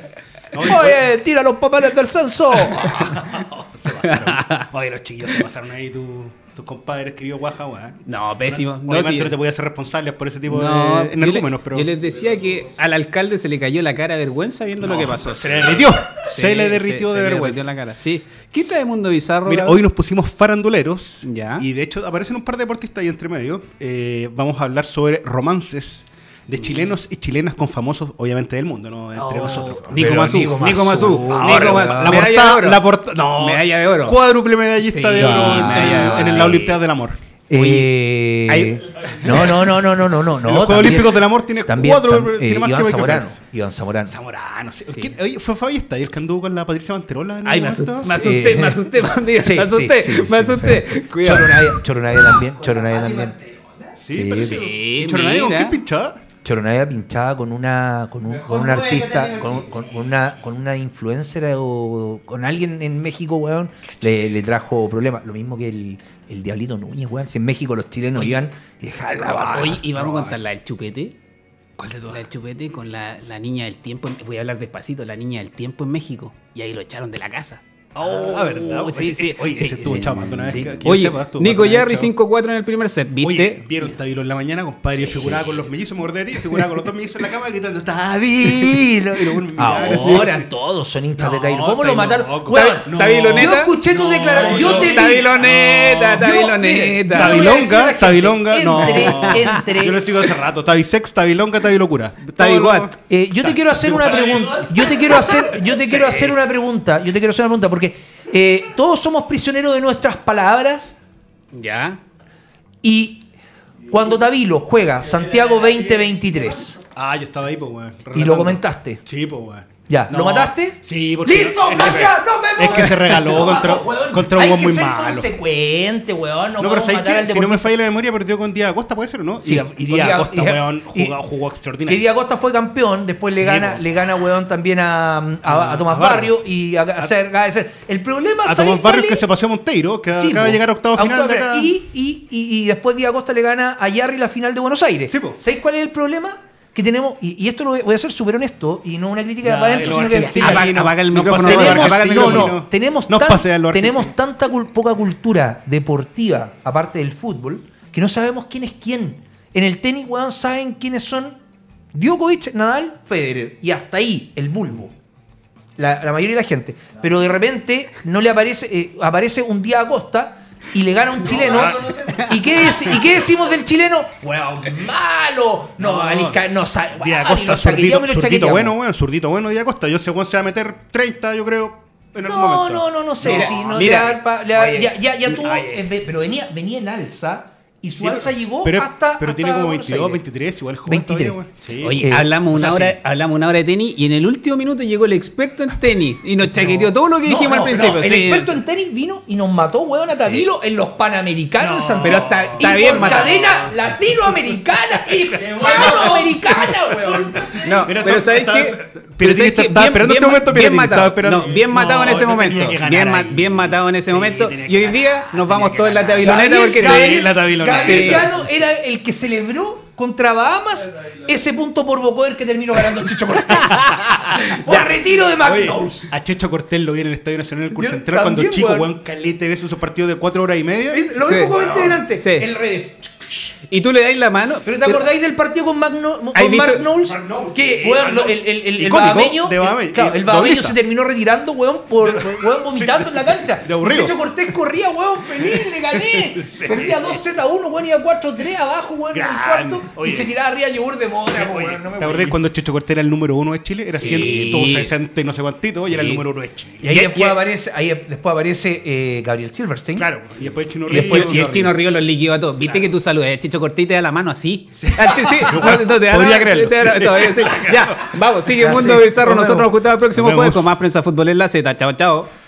Oye, tira los papeles del censo. se pasaron. Oye, los chiquillos se pasaron ahí, tú tu compadre escribió guaja, No, pésimo. obviamente no, te a hacer responsable por ese tipo de energúmenos, pero. Yo les decía que al alcalde se le cayó la cara de vergüenza viendo lo que pasó. Se le derritió. se, le derritió de se vergüenza. la cara. Sí. ¿Qué trae Mundo Bizarro? Mira, hoy nos pusimos faranduleros. Ya. Y de hecho aparecen un par de deportistas ahí entre medio. Eh, vamos a hablar sobre romances de chilenos y chilenas con famosos, obviamente, del mundo, ¿no? Entre vosotros. Oh. nosotros. Nico Mazú, Nico Mazú, La portada, la portada, no, medalla de oro. Cuádruple medallista de oro en, el la Olimpiada del Amor. Eh, no, no, no, no, no, no, no. los Juegos Olímpicos del Amor tiene también, cuatro, tam, tiene eh, Iván Zamorano. y Iván Zamorano. Zamorano, fue Fabista, y el que anduvo con la Patricia Manterola. Ay, me asusté, me asusté, me asusté, me asusté, me asusté. Cuidado. Choronaya, también, Choronaya también. Sí, pero sí. ¿Choronaya con qué pinchada? Choronavia pinchaba con una con un, artista, con, una, con una influencer o con alguien en México, weón, le, trajo problemas. Lo mismo que el, el Diablito Núñez, weón. Si en México los chilenos iban y dejaban la barra, y vamos a contar la del chupete. ¿Cuál de todas? La del chupete con la, la niña del tiempo. Voy a hablar despacito, la niña del tiempo en México. Y ahí lo echaron de la casa. Ah, oh, ah, Sí, pues, sí, oye, sí, estuvo chapando una vez. oye, Nico Jerry 5-4 en el primer set, ¿viste? vieron Tavilo en la mañana, compadre, figuraba con los mellizos, me acordé figuraba con los dos mellizos en la cama gritando, ¡Tavilo! Ahora todos son hinchas de Tavilo. ¿Cómo lo mataron? Bueno, Tabiloneta. Yo escuché tu declaración, yo te Tabiloneta, Tabiloneta. Tabilonga, Tabilonga, no. Yo lo sigo hace rato, Tabisex, Tabilonga, Tabilocura. Tabiwat. Eh, yo te quiero hacer una pregunta. Yo te quiero hacer una pregunta. Yo te quiero hacer una pregunta, porque eh, todos somos prisioneros de nuestras palabras. Ya. Y cuando Tabilo juega Santiago 2023. Ah, yo estaba ahí, pues, Y lo comentaste. Sí, pues, ya, ¿lo mataste? Sí, porque. ¡Listo! ¡Gracias! se- ¡Nos vemos! Es que se regaló contra, contra un hueón muy malo. malo. consecuente, weón. No, No, pero podemos que, al Si no me falla la memoria, perdió con Díaz Acosta, ¿puede ser o no? Sí, y, Díaz Acosta, weón, jugó, extraordinario. Y Díaz Acosta fue campeón, después le gana, le gana weón también a, Tomás Barrio, y a, a ser- El problema A Tomás Barrio es? que se pasó a Monteiro, que acaba de llegar a octavo final. de acá. Y, y, y, después Díaz Costa le gana a Yarry la final de Buenos Aires. ¿Sabes ¿Sabéis cuál es el problema? que tenemos, y, esto lo voy a hacer súper honesto, y no una crítica para adentro, sino que. Apaga, el micrófono. Tenemos, No, no, tenemos, tenemos tanta poca cultura deportiva, aparte del fútbol, que no sabemos quién es quién. En el tenis, weón, saben quiénes son Djokovic, Nadal, Federer. Y hasta ahí, el bulbo. La, mayoría de la gente. Pero de repente no le aparece, eh, aparece un día a y le gana un chileno. ¿Y, qué ¿Y qué decimos del chileno? Weón, malo. No, Alisca, no sabe. Costa, surdito bueno, weón, zurdito bueno, día Costa. Yo sé, weón, se va a meter 30, yo creo. no, no, no, no sé. sí, no, ya, ya, ya, tuvo, eh, pero venía, venía en alza y su alza llegó hasta. Pero tiene como 22, 23, igual joven 23. Oye, hablamos, una hora, hablamos una hora de tenis y en el último minuto llegó el experto en tenis y nos chaqueteó todo lo que dijimos al principio. el experto en tenis vino y nos mató, weón, a en los Panamericanos Pero está, y bien, cadena latinoamericana y panamericana, weón. No, pero, pero ¿sabes Pero, sí, estaba este momento, bien matado. bien matado en ese momento. Bien, matado en ese momento. Y hoy día nos vamos todos en la tabiloneta porque La tabiloneta. El era el que celebró contra Bahamas, ese punto por El que terminó ganando el Checho Cortés. por retiro de McDonald's. a Checho Cortés lo vi en el Estadio Nacional del Curso Central cuando chico, weón Calete ves esos partidos de cuatro horas y media. Lo mismo como no. delante. Sí. El revés. Y tú le dais la mano. Pero te acordáis del partido con, Magno, con Que, weón, el, el, el, el se terminó retirando, weón, por, weón vomitando en la cancha. De aburrido. Checho Cortés corría, weón, feliz, le gané. Corría 2 Z1, weón, iba 4-3 abajo, weón, en el cuarto. Y se tiraba arriba yogur de moda me ¿Te cuando Chicho Corté era el número uno de Chile? Era 160 y no sé cuántito, y era el número uno de Chile. Y ahí, después, aparece, ahí después aparece eh, Gabriel Silverstein. Claro, pues, y después Chino Río. Y después Chino Río los liquidó a todos. Viste que tú saludas, eh, Chicho Cortés te da la mano así. Sí. Ah, no, te Podría creerlo. Ya, vamos, sigue el Mundo Bizarro. Nosotros nos juntamos el próximo jueves con más prensa fútbol en la Z. Chao, chao.